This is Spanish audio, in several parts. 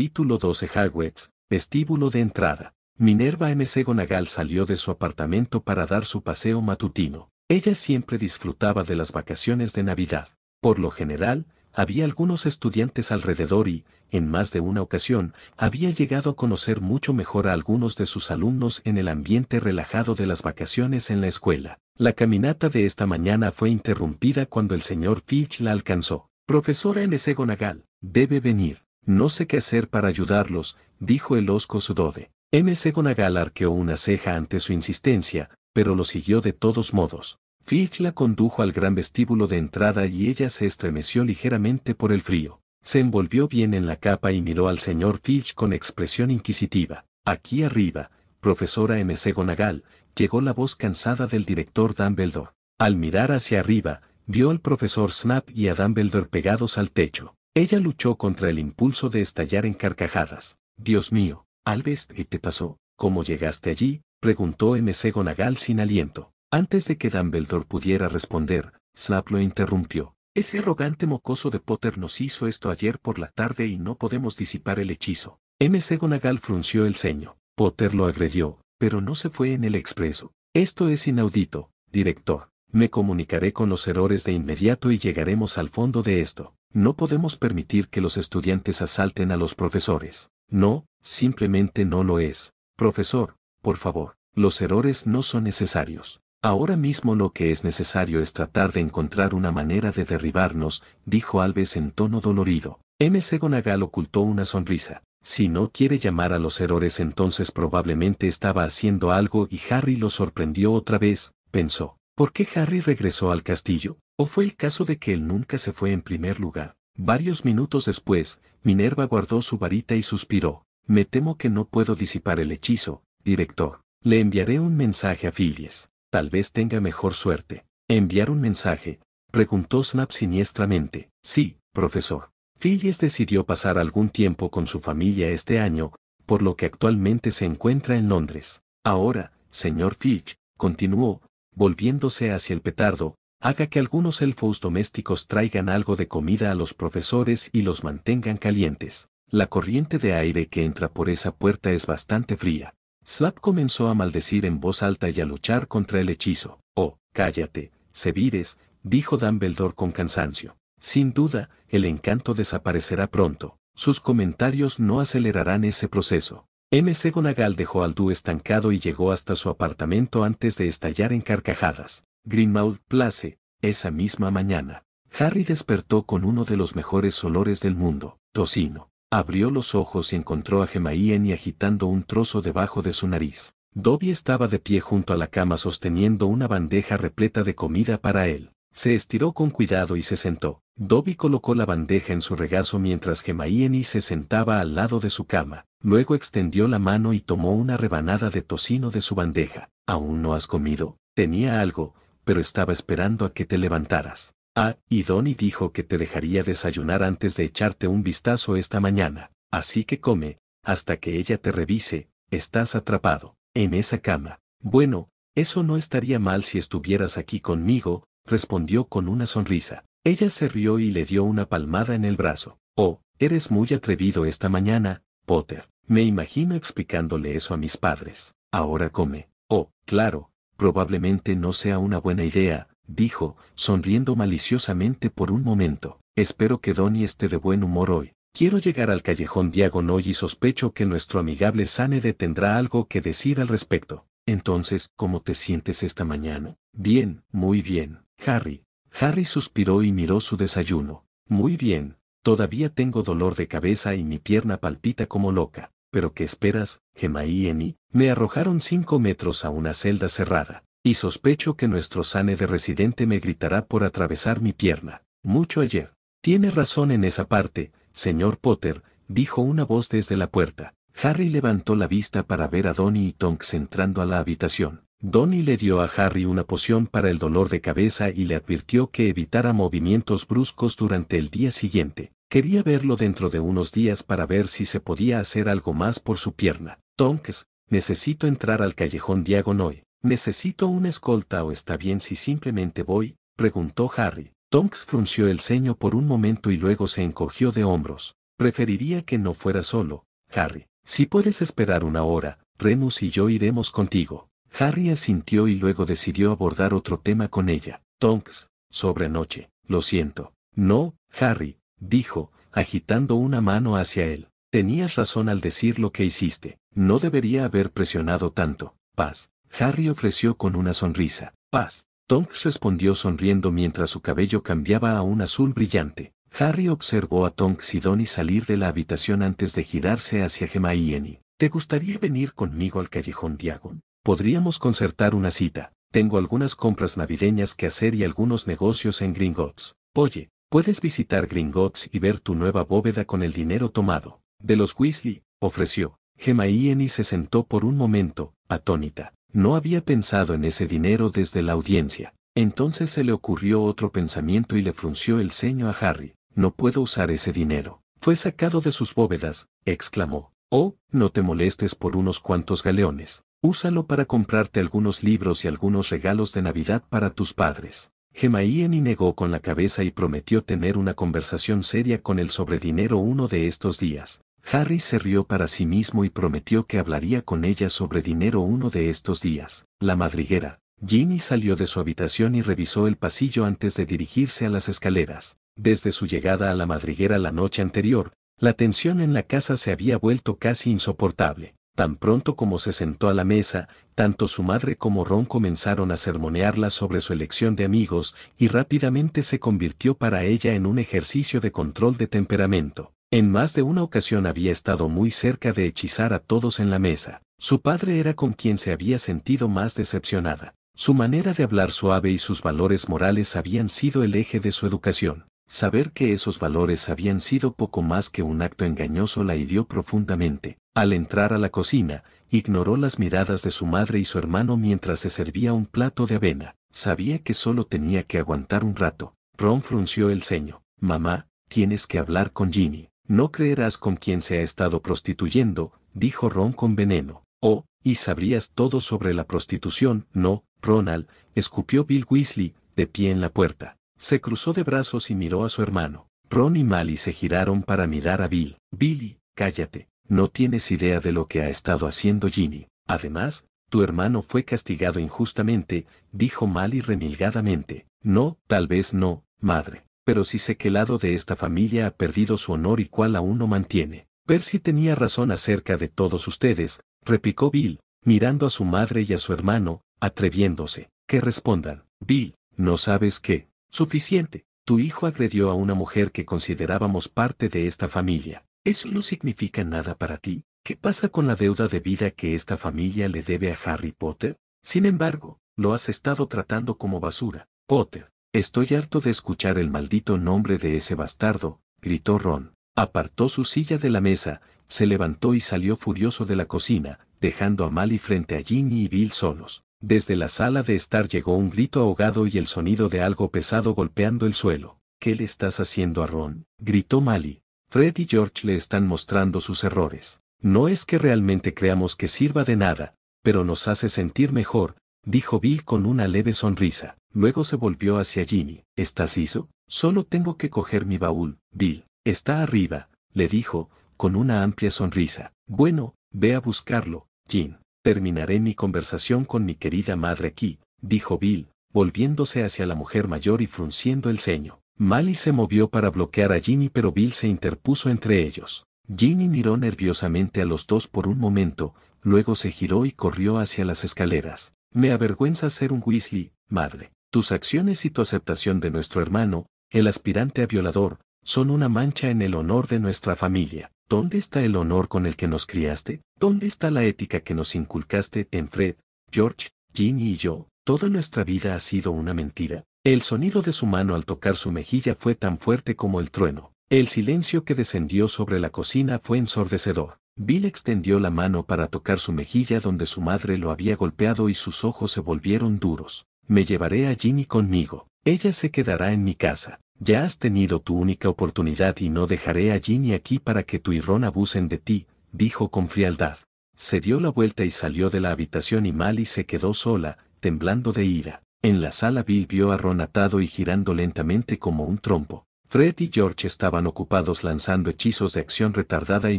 Capítulo 12 Hagwets, vestíbulo de entrada. Minerva S. Gonagal salió de su apartamento para dar su paseo matutino. Ella siempre disfrutaba de las vacaciones de Navidad. Por lo general, había algunos estudiantes alrededor y, en más de una ocasión, había llegado a conocer mucho mejor a algunos de sus alumnos en el ambiente relajado de las vacaciones en la escuela. La caminata de esta mañana fue interrumpida cuando el señor Fitch la alcanzó. Profesora S. Gonagal, debe venir. No sé qué hacer para ayudarlos, dijo el osco Sudode. M. Gonagal arqueó una ceja ante su insistencia, pero lo siguió de todos modos. Fitch la condujo al gran vestíbulo de entrada y ella se estremeció ligeramente por el frío. Se envolvió bien en la capa y miró al señor Fitch con expresión inquisitiva. Aquí arriba, profesora M. Gonagal, llegó la voz cansada del director Dumbledore. Al mirar hacia arriba, vio al profesor Snap y a Dumbledore pegados al techo. Ella luchó contra el impulso de estallar en carcajadas. Dios mío, Alves, ¿qué te pasó? ¿Cómo llegaste allí? preguntó MC Gonagal sin aliento. Antes de que Dumbledore pudiera responder, Snap lo interrumpió. Ese arrogante mocoso de Potter nos hizo esto ayer por la tarde y no podemos disipar el hechizo. MC Gonagal frunció el ceño. Potter lo agredió, pero no se fue en el expreso. Esto es inaudito, director. Me comunicaré con los errores de inmediato y llegaremos al fondo de esto. No podemos permitir que los estudiantes asalten a los profesores. No, simplemente no lo es. Profesor, por favor, los errores no son necesarios. Ahora mismo lo que es necesario es tratar de encontrar una manera de derribarnos, dijo Alves en tono dolorido. M. Gonagal ocultó una sonrisa. Si no quiere llamar a los errores entonces probablemente estaba haciendo algo y Harry lo sorprendió otra vez, pensó. ¿Por qué Harry regresó al castillo? ¿O fue el caso de que él nunca se fue en primer lugar? Varios minutos después, Minerva guardó su varita y suspiró. Me temo que no puedo disipar el hechizo, director. Le enviaré un mensaje a Phillies. Tal vez tenga mejor suerte. ¿Enviar un mensaje? Preguntó Snap siniestramente. Sí, profesor. Phillies decidió pasar algún tiempo con su familia este año, por lo que actualmente se encuentra en Londres. Ahora, señor Filch, continuó, volviéndose hacia el petardo, haga que algunos elfos domésticos traigan algo de comida a los profesores y los mantengan calientes. La corriente de aire que entra por esa puerta es bastante fría. Slap comenzó a maldecir en voz alta y a luchar contra el hechizo. Oh, cállate, Sevires, dijo Dumbledore con cansancio. Sin duda, el encanto desaparecerá pronto. Sus comentarios no acelerarán ese proceso. M.C. Gonagal dejó al dúo estancado y llegó hasta su apartamento antes de estallar en carcajadas. Greenmouth Place, esa misma mañana. Harry despertó con uno de los mejores olores del mundo, tocino. Abrió los ojos y encontró a Gemma agitando un trozo debajo de su nariz. Dobby estaba de pie junto a la cama sosteniendo una bandeja repleta de comida para él. Se estiró con cuidado y se sentó. Dobby colocó la bandeja en su regazo mientras Gemma se sentaba al lado de su cama. Luego extendió la mano y tomó una rebanada de tocino de su bandeja. ¿Aún no has comido? Tenía algo, pero estaba esperando a que te levantaras. Ah, y Donnie dijo que te dejaría desayunar antes de echarte un vistazo esta mañana, así que come, hasta que ella te revise, estás atrapado, en esa cama. Bueno, eso no estaría mal si estuvieras aquí conmigo, respondió con una sonrisa. Ella se rió y le dio una palmada en el brazo. Oh, eres muy atrevido esta mañana, Potter. Me imagino explicándole eso a mis padres. Ahora come. Oh, claro, probablemente no sea una buena idea, dijo, sonriendo maliciosamente por un momento. Espero que Donnie esté de buen humor hoy. Quiero llegar al callejón Diagonal y sospecho que nuestro amigable Sanede tendrá algo que decir al respecto. Entonces, ¿cómo te sientes esta mañana? Bien, muy bien, Harry. Harry suspiró y miró su desayuno. Muy bien, todavía tengo dolor de cabeza y mi pierna palpita como loca pero ¿qué esperas, Gemma y Me arrojaron cinco metros a una celda cerrada, y sospecho que nuestro sane de residente me gritará por atravesar mi pierna. Mucho ayer. Tiene razón en esa parte, señor Potter, dijo una voz desde la puerta. Harry levantó la vista para ver a Donny y Tonks entrando a la habitación. Donny le dio a Harry una poción para el dolor de cabeza y le advirtió que evitara movimientos bruscos durante el día siguiente. Quería verlo dentro de unos días para ver si se podía hacer algo más por su pierna. «Tonks, necesito entrar al callejón Hoy. ¿Necesito una escolta o está bien si simplemente voy? preguntó Harry. Tonks frunció el ceño por un momento y luego se encogió de hombros. Preferiría que no fuera solo, Harry. Si puedes esperar una hora, Remus y yo iremos contigo. Harry asintió y luego decidió abordar otro tema con ella. Tonks, sobre noche, Lo siento. No, Harry, dijo, agitando una mano hacia él. Tenías razón al decir lo que hiciste. No debería haber presionado tanto. Paz. Harry ofreció con una sonrisa. Paz. Tonks respondió sonriendo mientras su cabello cambiaba a un azul brillante. Harry observó a Tonks y Donnie salir de la habitación antes de girarse hacia Gemma y ¿Te gustaría venir conmigo al callejón Diagon? Podríamos concertar una cita. Tengo algunas compras navideñas que hacer y algunos negocios en Gringotts. Oye, Puedes visitar Gringotts y ver tu nueva bóveda con el dinero tomado. De los Weasley, ofreció. Gemma Ian y se sentó por un momento, atónita. No había pensado en ese dinero desde la audiencia. Entonces se le ocurrió otro pensamiento y le frunció el ceño a Harry. No puedo usar ese dinero. Fue sacado de sus bóvedas, exclamó. Oh, no te molestes por unos cuantos galeones. Úsalo para comprarte algunos libros y algunos regalos de Navidad para tus padres y negó con la cabeza y prometió tener una conversación seria con él sobre dinero uno de estos días. Harry se rió para sí mismo y prometió que hablaría con ella sobre dinero uno de estos días. La madriguera. Ginny salió de su habitación y revisó el pasillo antes de dirigirse a las escaleras. Desde su llegada a la madriguera la noche anterior, la tensión en la casa se había vuelto casi insoportable. Tan pronto como se sentó a la mesa, tanto su madre como Ron comenzaron a sermonearla sobre su elección de amigos y rápidamente se convirtió para ella en un ejercicio de control de temperamento. En más de una ocasión había estado muy cerca de hechizar a todos en la mesa. Su padre era con quien se había sentido más decepcionada. Su manera de hablar suave y sus valores morales habían sido el eje de su educación. Saber que esos valores habían sido poco más que un acto engañoso la hirió profundamente. Al entrar a la cocina, ignoró las miradas de su madre y su hermano mientras se servía un plato de avena. Sabía que solo tenía que aguantar un rato. Ron frunció el ceño. Mamá, tienes que hablar con Ginny. No creerás con quién se ha estado prostituyendo, dijo Ron con veneno. Oh, y sabrías todo sobre la prostitución, no, Ronald, escupió Bill Weasley, de pie en la puerta. Se cruzó de brazos y miró a su hermano. Ron y Mali se giraron para mirar a Bill. Billy, cállate. No tienes idea de lo que ha estado haciendo Ginny. Además, tu hermano fue castigado injustamente, dijo Mali remilgadamente. No, tal vez no, madre. Pero sí sé qué lado de esta familia ha perdido su honor y cuál aún no mantiene. Ver si tenía razón acerca de todos ustedes, replicó Bill, mirando a su madre y a su hermano, atreviéndose. Que respondan. Bill, no sabes qué. Suficiente, tu hijo agredió a una mujer que considerábamos parte de esta familia. Eso no significa nada para ti. ¿Qué pasa con la deuda de vida que esta familia le debe a Harry Potter? Sin embargo, lo has estado tratando como basura. Potter, estoy harto de escuchar el maldito nombre de ese bastardo, gritó Ron. Apartó su silla de la mesa, se levantó y salió furioso de la cocina, dejando a Molly frente a Ginny y Bill solos. Desde la sala de estar llegó un grito ahogado y el sonido de algo pesado golpeando el suelo. ¿Qué le estás haciendo a Ron? gritó Mali. Fred y George le están mostrando sus errores. No es que realmente creamos que sirva de nada, pero nos hace sentir mejor, dijo Bill con una leve sonrisa. Luego se volvió hacia Ginny. ¿Estás hizo? Solo tengo que coger mi baúl, Bill. Está arriba, le dijo, con una amplia sonrisa. Bueno, ve a buscarlo, Jean. Terminaré mi conversación con mi querida madre aquí, dijo Bill, volviéndose hacia la mujer mayor y frunciendo el ceño. Mali se movió para bloquear a Ginny pero Bill se interpuso entre ellos. Ginny miró nerviosamente a los dos por un momento, luego se giró y corrió hacia las escaleras. Me avergüenza ser un Weasley, madre. Tus acciones y tu aceptación de nuestro hermano, el aspirante a violador, son una mancha en el honor de nuestra familia. ¿Dónde está el honor con el que nos criaste? ¿Dónde está la ética que nos inculcaste en Fred, George, Ginny y yo? Toda nuestra vida ha sido una mentira. El sonido de su mano al tocar su mejilla fue tan fuerte como el trueno. El silencio que descendió sobre la cocina fue ensordecedor. Bill extendió la mano para tocar su mejilla donde su madre lo había golpeado y sus ojos se volvieron duros. Me llevaré a Ginny conmigo. Ella se quedará en mi casa. Ya has tenido tu única oportunidad y no dejaré allí ni aquí para que tu irrón abusen de ti, dijo con frialdad. Se dio la vuelta y salió de la habitación y Mali se quedó sola, temblando de ira. En la sala Bill vio a Ron atado y girando lentamente como un trompo. Fred y George estaban ocupados lanzando hechizos de acción retardada y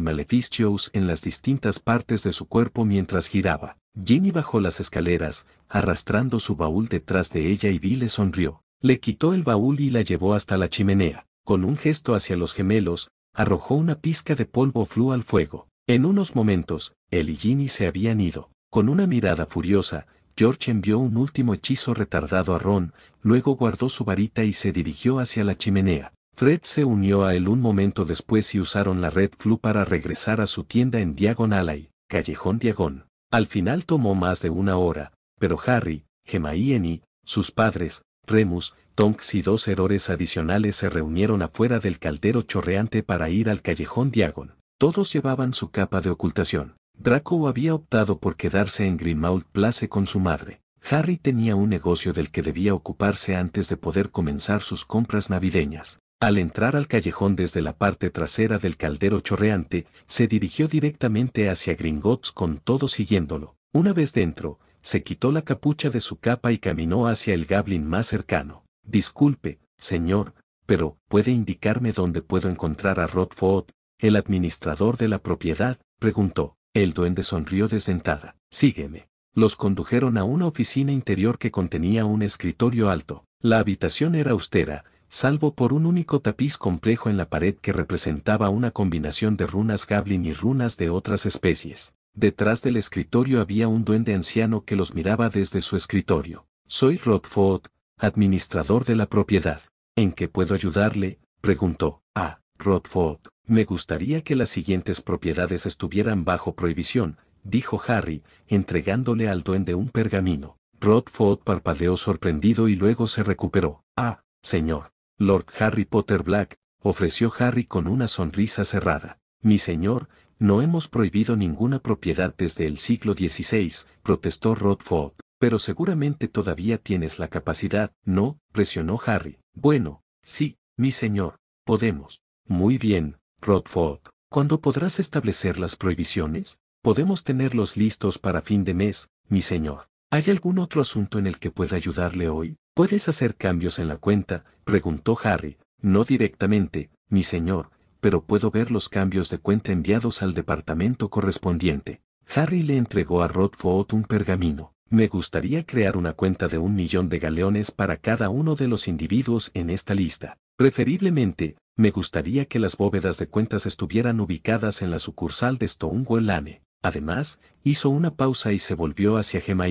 maleficios en las distintas partes de su cuerpo mientras giraba. Ginny bajó las escaleras, arrastrando su baúl detrás de ella y Bill le sonrió. Le quitó el baúl y la llevó hasta la chimenea. Con un gesto hacia los gemelos, arrojó una pizca de polvo flu al fuego. En unos momentos, él y Ginny se habían ido. Con una mirada furiosa, George envió un último hechizo retardado a Ron, luego guardó su varita y se dirigió hacia la chimenea. Fred se unió a él un momento después y usaron la red flu para regresar a su tienda en Diagon Alley, Callejón Diagon. Al final tomó más de una hora, pero Harry, Gemma y sus padres, Remus, Tonks y dos herores adicionales se reunieron afuera del caldero chorreante para ir al callejón Diagon. Todos llevaban su capa de ocultación. Draco había optado por quedarse en Grimmauld Place con su madre. Harry tenía un negocio del que debía ocuparse antes de poder comenzar sus compras navideñas. Al entrar al callejón desde la parte trasera del caldero chorreante, se dirigió directamente hacia Gringotts con todos siguiéndolo. Una vez dentro, se quitó la capucha de su capa y caminó hacia el gablin más cercano. Disculpe, señor, pero ¿puede indicarme dónde puedo encontrar a Rod el administrador de la propiedad? preguntó. El duende sonrió desdentada. Sígueme. Los condujeron a una oficina interior que contenía un escritorio alto. La habitación era austera, salvo por un único tapiz complejo en la pared que representaba una combinación de runas gablin y runas de otras especies. Detrás del escritorio había un duende anciano que los miraba desde su escritorio. Soy Rod administrador de la propiedad. ¿En qué puedo ayudarle? preguntó. Ah, Rod me gustaría que las siguientes propiedades estuvieran bajo prohibición, dijo Harry, entregándole al duende un pergamino. Rod parpadeó sorprendido y luego se recuperó. Ah, señor. Lord Harry Potter Black, ofreció Harry con una sonrisa cerrada. Mi señor, no hemos prohibido ninguna propiedad desde el siglo XVI, protestó Ford. pero seguramente todavía tienes la capacidad, ¿no? presionó Harry. Bueno, sí, mi señor, podemos. Muy bien, Ford. ¿Cuándo podrás establecer las prohibiciones? Podemos tenerlos listos para fin de mes, mi señor. ¿Hay algún otro asunto en el que pueda ayudarle hoy? ¿Puedes hacer cambios en la cuenta? preguntó Harry. No directamente, mi señor, pero puedo ver los cambios de cuenta enviados al departamento correspondiente. Harry le entregó a Rothfoot un pergamino. Me gustaría crear una cuenta de un millón de galeones para cada uno de los individuos en esta lista. Preferiblemente, me gustaría que las bóvedas de cuentas estuvieran ubicadas en la sucursal de Stonewellane. Además, hizo una pausa y se volvió hacia Gemma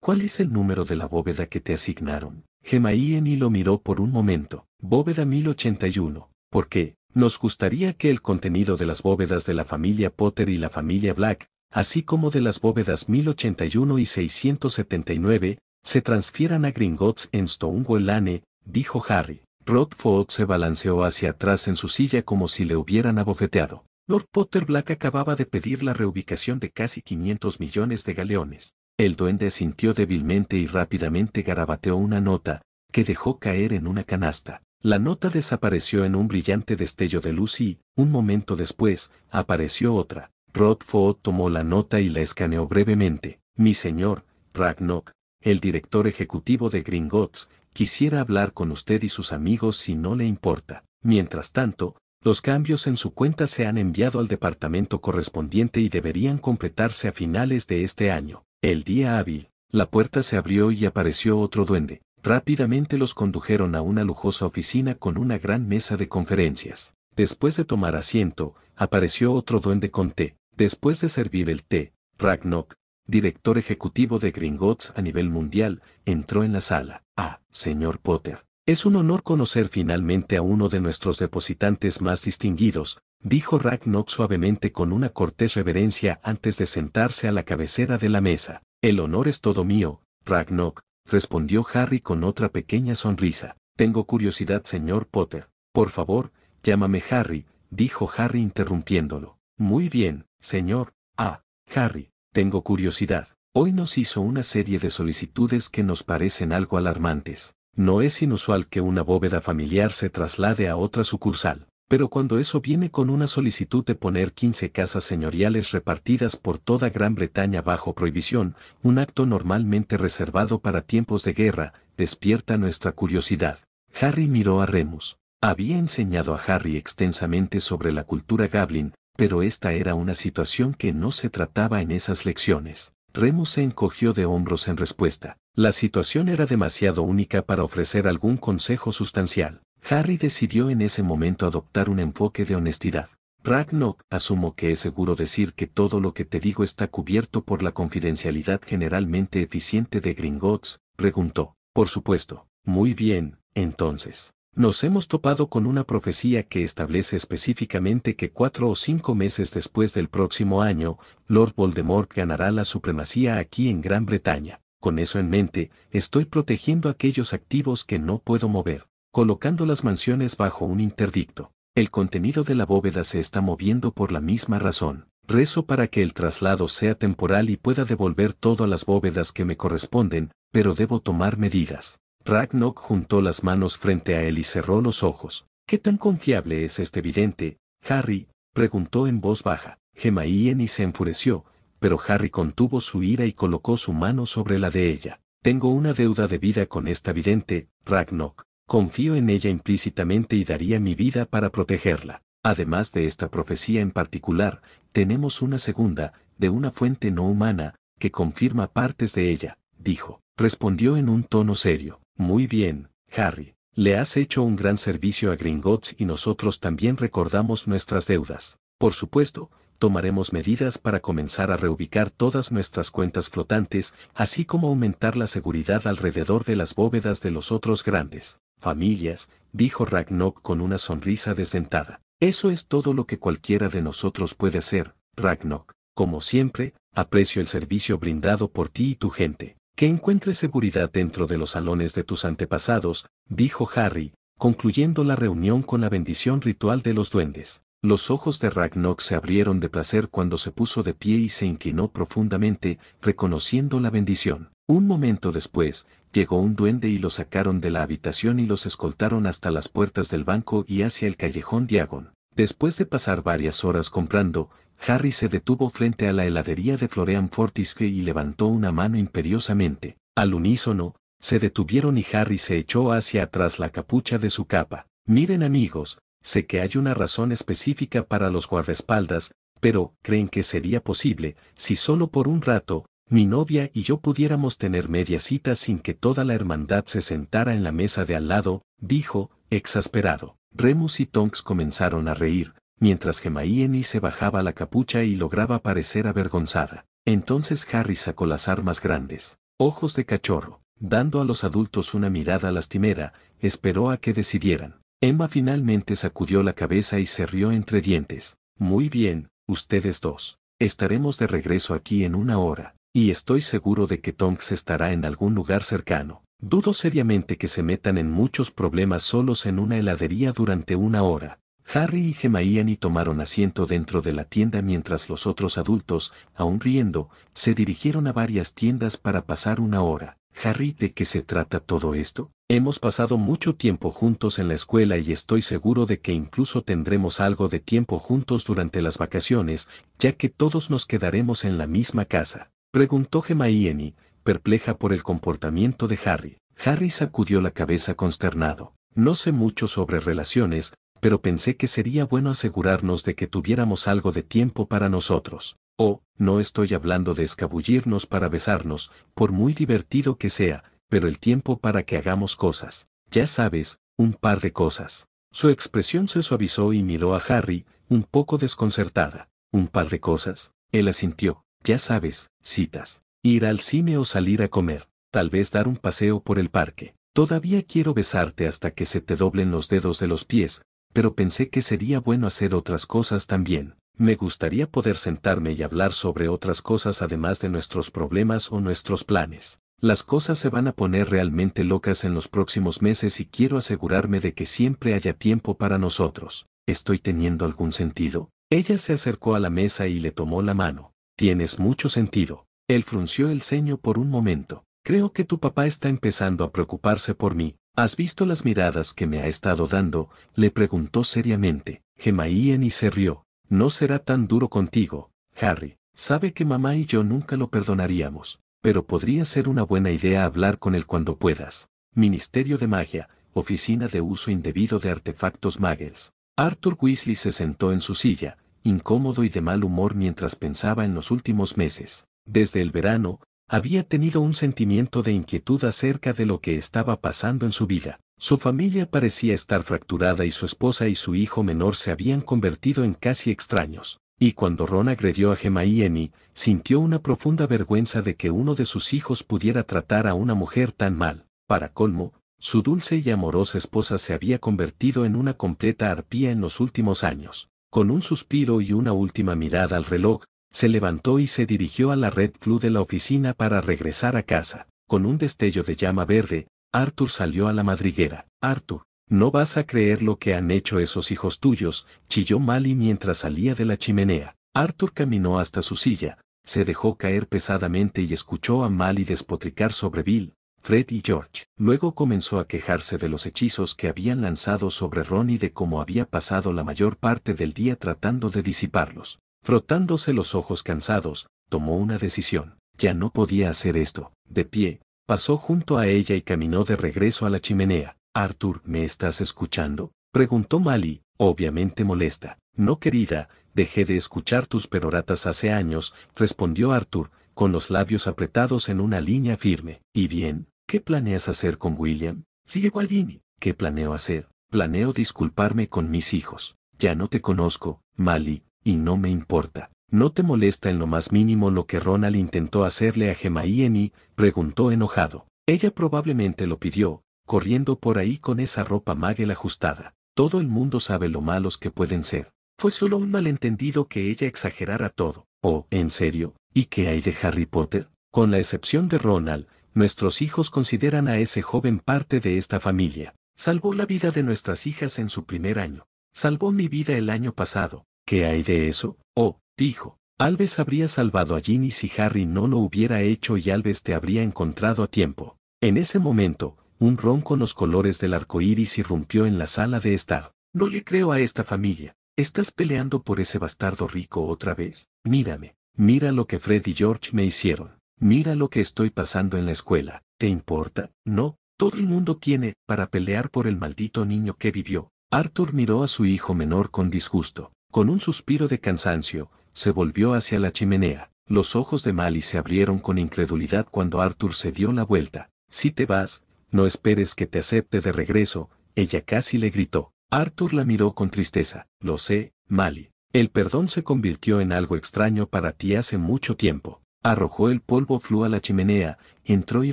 ¿Cuál es el número de la bóveda que te asignaron? Gemma lo miró por un momento. Bóveda 1081. ¿Por qué? Nos gustaría que el contenido de las bóvedas de la familia Potter y la familia Black, así como de las bóvedas 1081 y 679, se transfieran a Gringotts en Stonewall Lane, dijo Harry. Rodford se balanceó hacia atrás en su silla como si le hubieran abofeteado. Lord Potter Black acababa de pedir la reubicación de casi 500 millones de galeones. El duende sintió débilmente y rápidamente garabateó una nota, que dejó caer en una canasta. La nota desapareció en un brillante destello de luz y, un momento después, apareció otra. Rodford tomó la nota y la escaneó brevemente. Mi señor, Ragnok, el director ejecutivo de Gringotts, quisiera hablar con usted y sus amigos si no le importa. Mientras tanto, los cambios en su cuenta se han enviado al departamento correspondiente y deberían completarse a finales de este año. El día hábil, la puerta se abrió y apareció otro duende. Rápidamente los condujeron a una lujosa oficina con una gran mesa de conferencias. Después de tomar asiento, apareció otro duende con té. Después de servir el té, Ragnok, director ejecutivo de Gringotts a nivel mundial, entró en la sala. Ah, señor Potter. Es un honor conocer finalmente a uno de nuestros depositantes más distinguidos, dijo Ragnok suavemente con una cortés reverencia antes de sentarse a la cabecera de la mesa. El honor es todo mío, Ragnok, respondió Harry con otra pequeña sonrisa. Tengo curiosidad, señor Potter. Por favor, llámame Harry, dijo Harry interrumpiéndolo. Muy bien, señor. Ah, Harry, tengo curiosidad. Hoy nos hizo una serie de solicitudes que nos parecen algo alarmantes. No es inusual que una bóveda familiar se traslade a otra sucursal. Pero cuando eso viene con una solicitud de poner 15 casas señoriales repartidas por toda Gran Bretaña bajo prohibición, un acto normalmente reservado para tiempos de guerra, despierta nuestra curiosidad. Harry miró a Remus. Había enseñado a Harry extensamente sobre la cultura Gablin, pero esta era una situación que no se trataba en esas lecciones. Remus se encogió de hombros en respuesta. La situación era demasiado única para ofrecer algún consejo sustancial. Harry decidió en ese momento adoptar un enfoque de honestidad. Ragnok, asumo que es seguro decir que todo lo que te digo está cubierto por la confidencialidad generalmente eficiente de Gringotts, preguntó. Por supuesto. Muy bien, entonces. Nos hemos topado con una profecía que establece específicamente que cuatro o cinco meses después del próximo año, Lord Voldemort ganará la supremacía aquí en Gran Bretaña. Con eso en mente, estoy protegiendo aquellos activos que no puedo mover colocando las mansiones bajo un interdicto. El contenido de la bóveda se está moviendo por la misma razón. Rezo para que el traslado sea temporal y pueda devolver todo a las bóvedas que me corresponden, pero debo tomar medidas. Ragnok juntó las manos frente a él y cerró los ojos. ¿Qué tan confiable es este vidente, Harry? preguntó en voz baja. Gemaíen y se enfureció, pero Harry contuvo su ira y colocó su mano sobre la de ella. Tengo una deuda de vida con esta vidente, Ragnok confío en ella implícitamente y daría mi vida para protegerla. Además de esta profecía en particular, tenemos una segunda, de una fuente no humana, que confirma partes de ella, dijo. Respondió en un tono serio. Muy bien, Harry. Le has hecho un gran servicio a Gringotts y nosotros también recordamos nuestras deudas. Por supuesto, tomaremos medidas para comenzar a reubicar todas nuestras cuentas flotantes, así como aumentar la seguridad alrededor de las bóvedas de los otros grandes familias, dijo Ragnok con una sonrisa desdentada. Eso es todo lo que cualquiera de nosotros puede hacer, Ragnok. Como siempre, aprecio el servicio brindado por ti y tu gente. Que encuentres seguridad dentro de los salones de tus antepasados, dijo Harry, concluyendo la reunión con la bendición ritual de los duendes. Los ojos de Ragnok se abrieron de placer cuando se puso de pie y se inclinó profundamente, reconociendo la bendición. Un momento después, llegó un duende y lo sacaron de la habitación y los escoltaron hasta las puertas del banco y hacia el callejón Diagon. Después de pasar varias horas comprando, Harry se detuvo frente a la heladería de Florean Fortisque y levantó una mano imperiosamente. Al unísono, se detuvieron y Harry se echó hacia atrás la capucha de su capa. Miren amigos, sé que hay una razón específica para los guardaespaldas, pero, ¿creen que sería posible, si solo por un rato, mi novia y yo pudiéramos tener media cita sin que toda la hermandad se sentara en la mesa de al lado, dijo, exasperado. Remus y Tonks comenzaron a reír, mientras y se bajaba la capucha y lograba parecer avergonzada. Entonces Harry sacó las armas grandes, ojos de cachorro, dando a los adultos una mirada lastimera, esperó a que decidieran. Emma finalmente sacudió la cabeza y se rió entre dientes. Muy bien, ustedes dos. Estaremos de regreso aquí en una hora y estoy seguro de que Tonks estará en algún lugar cercano. Dudo seriamente que se metan en muchos problemas solos en una heladería durante una hora. Harry y Gemayani tomaron asiento dentro de la tienda mientras los otros adultos, aún riendo, se dirigieron a varias tiendas para pasar una hora. Harry, ¿de qué se trata todo esto? Hemos pasado mucho tiempo juntos en la escuela y estoy seguro de que incluso tendremos algo de tiempo juntos durante las vacaciones, ya que todos nos quedaremos en la misma casa. Preguntó Hermione, perpleja por el comportamiento de Harry. Harry sacudió la cabeza consternado. No sé mucho sobre relaciones, pero pensé que sería bueno asegurarnos de que tuviéramos algo de tiempo para nosotros. Oh, no estoy hablando de escabullirnos para besarnos, por muy divertido que sea, pero el tiempo para que hagamos cosas. Ya sabes, un par de cosas. Su expresión se suavizó y miró a Harry, un poco desconcertada. ¿Un par de cosas? Él asintió. Ya sabes, citas. Ir al cine o salir a comer. Tal vez dar un paseo por el parque. Todavía quiero besarte hasta que se te doblen los dedos de los pies, pero pensé que sería bueno hacer otras cosas también. Me gustaría poder sentarme y hablar sobre otras cosas además de nuestros problemas o nuestros planes. Las cosas se van a poner realmente locas en los próximos meses y quiero asegurarme de que siempre haya tiempo para nosotros. ¿Estoy teniendo algún sentido? Ella se acercó a la mesa y le tomó la mano. Tienes mucho sentido. Él frunció el ceño por un momento. Creo que tu papá está empezando a preocuparse por mí. ¿Has visto las miradas que me ha estado dando? Le preguntó seriamente. Gemaíen y se rió. No será tan duro contigo, Harry. Sabe que mamá y yo nunca lo perdonaríamos, pero podría ser una buena idea hablar con él cuando puedas. Ministerio de Magia, Oficina de Uso Indebido de Artefactos Muggles. Arthur Weasley se sentó en su silla, incómodo y de mal humor mientras pensaba en los últimos meses. Desde el verano, había tenido un sentimiento de inquietud acerca de lo que estaba pasando en su vida. Su familia parecía estar fracturada y su esposa y su hijo menor se habían convertido en casi extraños. Y cuando Ron agredió a Gemma y sintió una profunda vergüenza de que uno de sus hijos pudiera tratar a una mujer tan mal. Para colmo, su dulce y amorosa esposa se había convertido en una completa arpía en los últimos años. Con un suspiro y una última mirada al reloj, se levantó y se dirigió a la Red Club de la oficina para regresar a casa. Con un destello de llama verde, Arthur salió a la madriguera. Arthur, no vas a creer lo que han hecho esos hijos tuyos, chilló Mali mientras salía de la chimenea. Arthur caminó hasta su silla, se dejó caer pesadamente y escuchó a Mali despotricar sobre Bill, Fred y George. Luego comenzó a quejarse de los hechizos que habían lanzado sobre Ron y de cómo había pasado la mayor parte del día tratando de disiparlos. Frotándose los ojos cansados, tomó una decisión. Ya no podía hacer esto. De pie, pasó junto a ella y caminó de regreso a la chimenea. Arthur, ¿me estás escuchando? Preguntó Mali, obviamente molesta. No querida, dejé de escuchar tus peroratas hace años, respondió Arthur, con los labios apretados en una línea firme. Y bien, ¿qué planeas hacer con William? Sigue Gualdini. ¿Qué planeo hacer? Planeo disculparme con mis hijos. Ya no te conozco, Mali, y no me importa. ¿No te molesta en lo más mínimo lo que Ronald intentó hacerle a y, preguntó enojado. Ella probablemente lo pidió, corriendo por ahí con esa ropa magel ajustada. Todo el mundo sabe lo malos que pueden ser. Fue solo un malentendido que ella exagerara todo. Oh, ¿en serio? ¿Y qué hay de Harry Potter? Con la excepción de Ronald, nuestros hijos consideran a ese joven parte de esta familia. Salvó la vida de nuestras hijas en su primer año. Salvó mi vida el año pasado. ¿Qué hay de eso? Oh, dijo. Alves habría salvado a Ginny si Harry no lo hubiera hecho y Alves te habría encontrado a tiempo. En ese momento, un ron con los colores del arco iris irrumpió en la sala de estar. No le creo a esta familia. ¿Estás peleando por ese bastardo rico otra vez? Mírame. Mira lo que Fred y George me hicieron. Mira lo que estoy pasando en la escuela. ¿Te importa? No, todo el mundo tiene, para pelear por el maldito niño que vivió. Arthur miró a su hijo menor con disgusto. Con un suspiro de cansancio, se volvió hacia la chimenea. Los ojos de Mali se abrieron con incredulidad cuando Arthur se dio la vuelta. Si te vas, no esperes que te acepte de regreso, ella casi le gritó. Arthur la miró con tristeza. Lo sé, Mali, el perdón se convirtió en algo extraño para ti hace mucho tiempo. Arrojó el polvo flu a la chimenea, entró y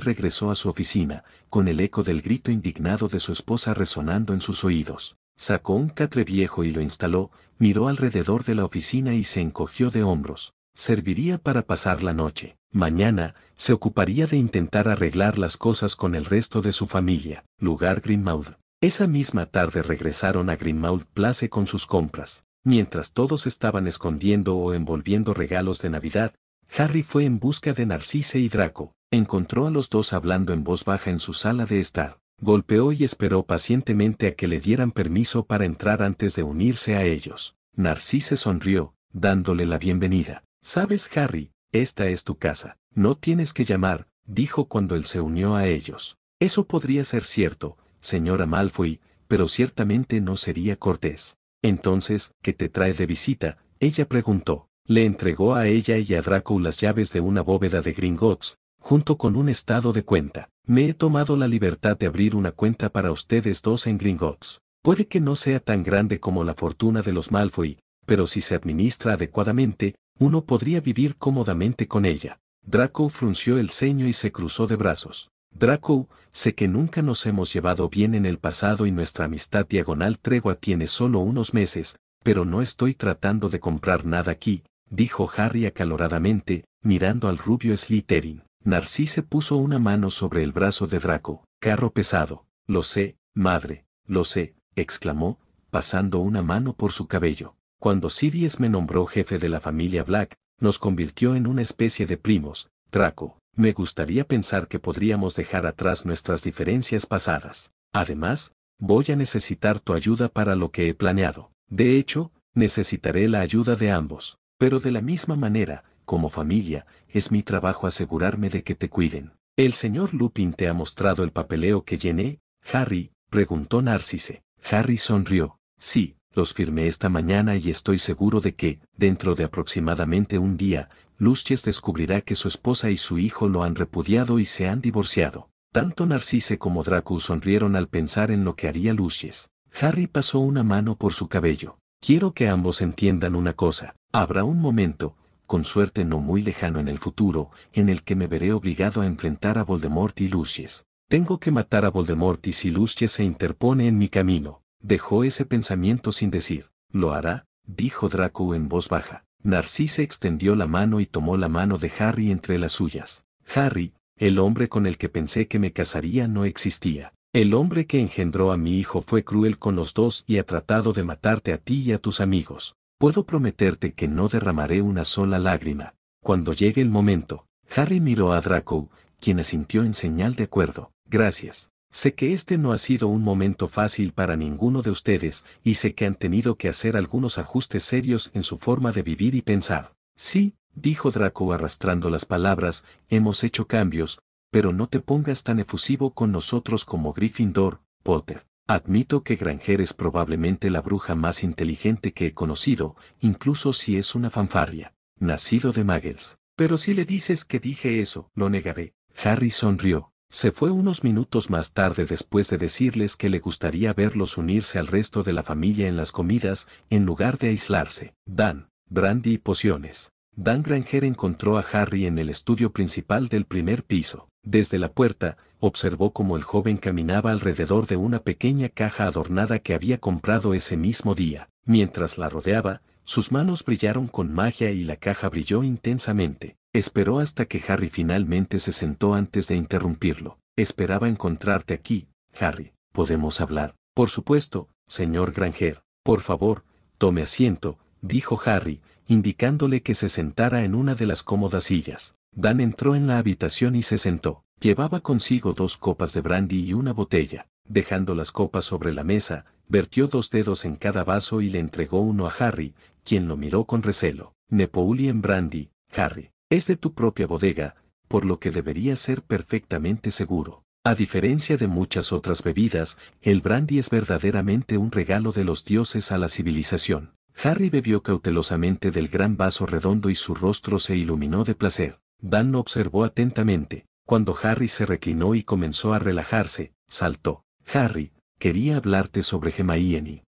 regresó a su oficina, con el eco del grito indignado de su esposa resonando en sus oídos. Sacó un catre viejo y lo instaló, miró alrededor de la oficina y se encogió de hombros. Serviría para pasar la noche. Mañana, se ocuparía de intentar arreglar las cosas con el resto de su familia. Lugar Greenmouth. Esa misma tarde regresaron a Greenmouth Place con sus compras mientras todos estaban escondiendo o envolviendo regalos de Navidad, Harry fue en busca de Narcisse y Draco, encontró a los dos hablando en voz baja en su sala de estar, golpeó y esperó pacientemente a que le dieran permiso para entrar antes de unirse a ellos. Narcisse sonrió, dándole la bienvenida. Sabes, Harry, esta es tu casa, no tienes que llamar, dijo cuando él se unió a ellos. Eso podría ser cierto, señora Malfoy, pero ciertamente no sería cortés. Entonces, ¿qué te trae de visita? Ella preguntó. Le entregó a ella y a Draco las llaves de una bóveda de Gringotts, junto con un estado de cuenta. Me he tomado la libertad de abrir una cuenta para ustedes dos en Gringotts. Puede que no sea tan grande como la fortuna de los Malfoy, pero si se administra adecuadamente, uno podría vivir cómodamente con ella. Draco frunció el ceño y se cruzó de brazos. Draco, sé que nunca nos hemos llevado bien en el pasado y nuestra amistad diagonal tregua tiene solo unos meses, pero no estoy tratando de comprar nada aquí, dijo Harry acaloradamente, mirando al rubio Slytherin. se puso una mano sobre el brazo de Draco. Carro pesado. Lo sé, madre, lo sé, exclamó, pasando una mano por su cabello. Cuando Sirius me nombró jefe de la familia Black, nos convirtió en una especie de primos, Draco, me gustaría pensar que podríamos dejar atrás nuestras diferencias pasadas. Además, voy a necesitar tu ayuda para lo que he planeado. De hecho, necesitaré la ayuda de ambos. Pero de la misma manera, como familia, es mi trabajo asegurarme de que te cuiden. El señor Lupin te ha mostrado el papeleo que llené, Harry, preguntó Narcisse. Harry sonrió. Sí, los firmé esta mañana y estoy seguro de que, dentro de aproximadamente un día, Lucius descubrirá que su esposa y su hijo lo han repudiado y se han divorciado. Tanto Narcisse como Draco sonrieron al pensar en lo que haría Lucius. Harry pasó una mano por su cabello. Quiero que ambos entiendan una cosa. Habrá un momento, con suerte no muy lejano en el futuro, en el que me veré obligado a enfrentar a Voldemort y Lucius. Tengo que matar a Voldemort y si Lucius se interpone en mi camino. Dejó ese pensamiento sin decir. Lo hará, dijo Draco en voz baja. Narcisa extendió la mano y tomó la mano de Harry entre las suyas. Harry, el hombre con el que pensé que me casaría no existía. El hombre que engendró a mi hijo fue cruel con los dos y ha tratado de matarte a ti y a tus amigos. Puedo prometerte que no derramaré una sola lágrima. Cuando llegue el momento, Harry miró a Draco, quien asintió en señal de acuerdo. Gracias. Sé que este no ha sido un momento fácil para ninguno de ustedes y sé que han tenido que hacer algunos ajustes serios en su forma de vivir y pensar. Sí, dijo Draco arrastrando las palabras, hemos hecho cambios, pero no te pongas tan efusivo con nosotros como Gryffindor, Potter. Admito que Granger es probablemente la bruja más inteligente que he conocido, incluso si es una fanfarria. Nacido de Muggles. Pero si le dices que dije eso, lo negaré. Harry sonrió. Se fue unos minutos más tarde después de decirles que le gustaría verlos unirse al resto de la familia en las comidas, en lugar de aislarse. Dan, brandy y pociones. Dan Granger encontró a Harry en el estudio principal del primer piso. Desde la puerta, observó cómo el joven caminaba alrededor de una pequeña caja adornada que había comprado ese mismo día. Mientras la rodeaba, sus manos brillaron con magia y la caja brilló intensamente. Esperó hasta que Harry finalmente se sentó antes de interrumpirlo. Esperaba encontrarte aquí, Harry. ¿Podemos hablar? Por supuesto, señor Granger. Por favor, tome asiento, dijo Harry, indicándole que se sentara en una de las cómodas sillas. Dan entró en la habitación y se sentó. Llevaba consigo dos copas de brandy y una botella. Dejando las copas sobre la mesa, vertió dos dedos en cada vaso y le entregó uno a Harry, quien lo miró con recelo. Nepouli en Brandy, Harry, es de tu propia bodega, por lo que debería ser perfectamente seguro. A diferencia de muchas otras bebidas, el brandy es verdaderamente un regalo de los dioses a la civilización. Harry bebió cautelosamente del gran vaso redondo y su rostro se iluminó de placer. Dan lo observó atentamente. Cuando Harry se reclinó y comenzó a relajarse, saltó. Harry, Quería hablarte sobre Gemma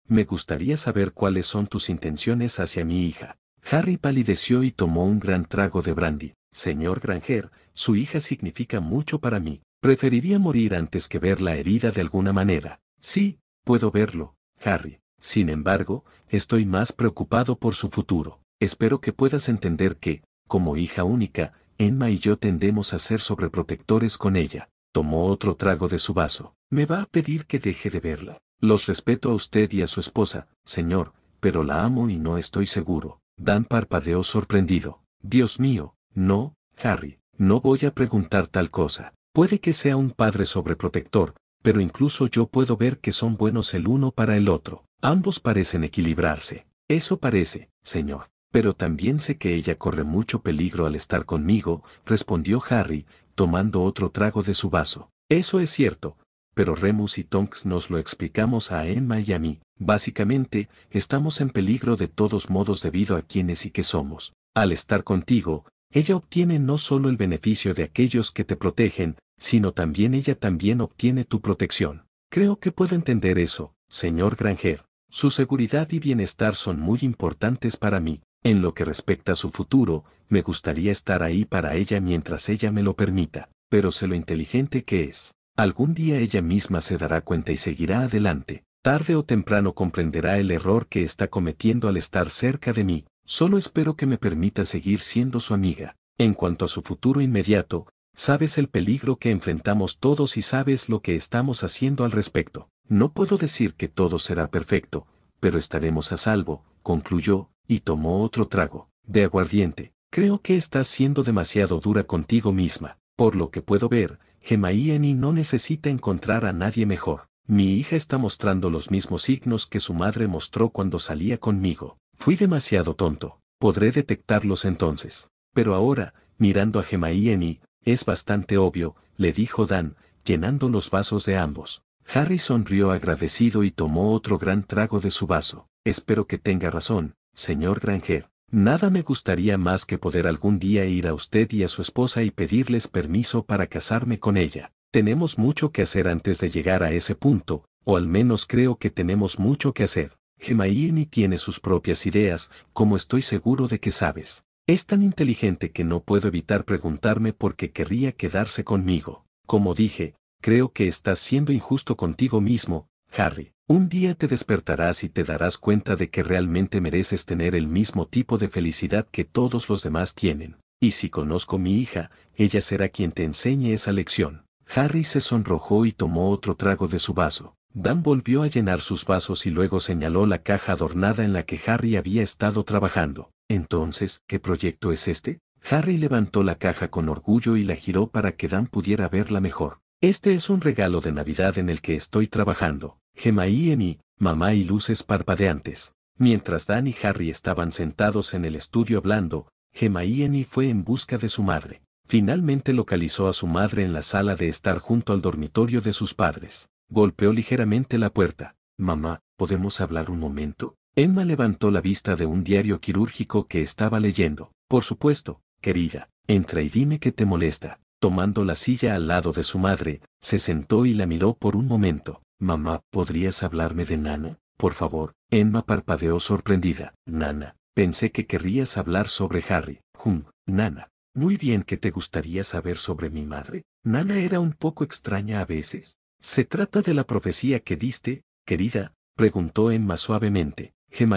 Me gustaría saber cuáles son tus intenciones hacia mi hija. Harry palideció y tomó un gran trago de brandy. Señor Granger, su hija significa mucho para mí. Preferiría morir antes que verla herida de alguna manera. Sí, puedo verlo, Harry. Sin embargo, estoy más preocupado por su futuro. Espero que puedas entender que, como hija única, Emma y yo tendemos a ser sobreprotectores con ella tomó otro trago de su vaso. Me va a pedir que deje de verla. Los respeto a usted y a su esposa, señor, pero la amo y no estoy seguro. Dan parpadeó sorprendido. Dios mío, no, Harry, no voy a preguntar tal cosa. Puede que sea un padre sobreprotector, pero incluso yo puedo ver que son buenos el uno para el otro. Ambos parecen equilibrarse. Eso parece, señor. Pero también sé que ella corre mucho peligro al estar conmigo, respondió Harry, tomando otro trago de su vaso. Eso es cierto, pero Remus y Tonks nos lo explicamos a Emma y a mí. Básicamente, estamos en peligro de todos modos debido a quienes y que somos. Al estar contigo, ella obtiene no solo el beneficio de aquellos que te protegen, sino también ella también obtiene tu protección. Creo que puedo entender eso, señor Granger. Su seguridad y bienestar son muy importantes para mí. En lo que respecta a su futuro, me gustaría estar ahí para ella mientras ella me lo permita, pero sé lo inteligente que es. Algún día ella misma se dará cuenta y seguirá adelante. Tarde o temprano comprenderá el error que está cometiendo al estar cerca de mí. Solo espero que me permita seguir siendo su amiga. En cuanto a su futuro inmediato, sabes el peligro que enfrentamos todos y sabes lo que estamos haciendo al respecto. No puedo decir que todo será perfecto, pero estaremos a salvo, concluyó, y tomó otro trago, de aguardiente. Creo que estás siendo demasiado dura contigo misma. Por lo que puedo ver, Gemmaíeni no necesita encontrar a nadie mejor. Mi hija está mostrando los mismos signos que su madre mostró cuando salía conmigo. Fui demasiado tonto. Podré detectarlos entonces. Pero ahora, mirando a Gemmaíeni, es bastante obvio, le dijo Dan, llenando los vasos de ambos. Harry sonrió agradecido y tomó otro gran trago de su vaso. Espero que tenga razón, Señor Granger, nada me gustaría más que poder algún día ir a usted y a su esposa y pedirles permiso para casarme con ella. Tenemos mucho que hacer antes de llegar a ese punto, o al menos creo que tenemos mucho que hacer. Gemaini tiene sus propias ideas, como estoy seguro de que sabes. Es tan inteligente que no puedo evitar preguntarme por qué querría quedarse conmigo. Como dije, creo que estás siendo injusto contigo mismo, Harry. Un día te despertarás y te darás cuenta de que realmente mereces tener el mismo tipo de felicidad que todos los demás tienen. Y si conozco mi hija, ella será quien te enseñe esa lección. Harry se sonrojó y tomó otro trago de su vaso. Dan volvió a llenar sus vasos y luego señaló la caja adornada en la que Harry había estado trabajando. Entonces, ¿qué proyecto es este? Harry levantó la caja con orgullo y la giró para que Dan pudiera verla mejor. Este es un regalo de Navidad en el que estoy trabajando. Gemma y mamá y luces parpadeantes. Mientras Dan y Harry estaban sentados en el estudio hablando, Gemma y fue en busca de su madre. Finalmente localizó a su madre en la sala de estar junto al dormitorio de sus padres. Golpeó ligeramente la puerta. Mamá, ¿podemos hablar un momento? Emma levantó la vista de un diario quirúrgico que estaba leyendo. Por supuesto, querida, entra y dime qué te molesta tomando la silla al lado de su madre, se sentó y la miró por un momento. Mamá, ¿podrías hablarme de Nana? Por favor. Emma parpadeó sorprendida. Nana, pensé que querrías hablar sobre Harry. Hum, Nana. Muy bien que te gustaría saber sobre mi madre. Nana era un poco extraña a veces. ¿Se trata de la profecía que diste, querida? preguntó Emma suavemente. en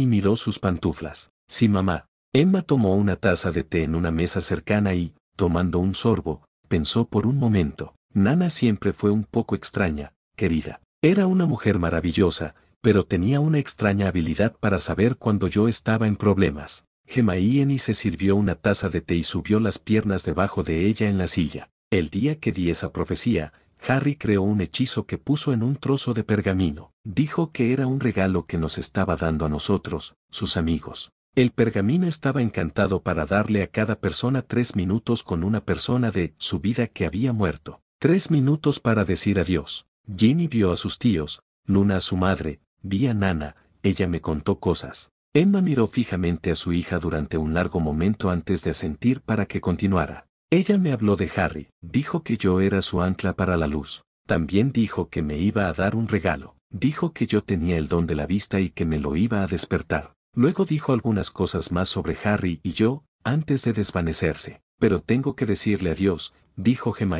y miró sus pantuflas. Sí, mamá. Emma tomó una taza de té en una mesa cercana y, Tomando un sorbo, pensó por un momento, Nana siempre fue un poco extraña, querida. Era una mujer maravillosa, pero tenía una extraña habilidad para saber cuando yo estaba en problemas. Gemma se sirvió una taza de té y subió las piernas debajo de ella en la silla. El día que di esa profecía, Harry creó un hechizo que puso en un trozo de pergamino. Dijo que era un regalo que nos estaba dando a nosotros, sus amigos. El pergamino estaba encantado para darle a cada persona tres minutos con una persona de su vida que había muerto. Tres minutos para decir adiós. Ginny vio a sus tíos, Luna a su madre, vi a Nana, ella me contó cosas. Emma miró fijamente a su hija durante un largo momento antes de asentir para que continuara. Ella me habló de Harry, dijo que yo era su ancla para la luz. También dijo que me iba a dar un regalo. Dijo que yo tenía el don de la vista y que me lo iba a despertar. Luego dijo algunas cosas más sobre Harry y yo, antes de desvanecerse. Pero tengo que decirle adiós, dijo gemma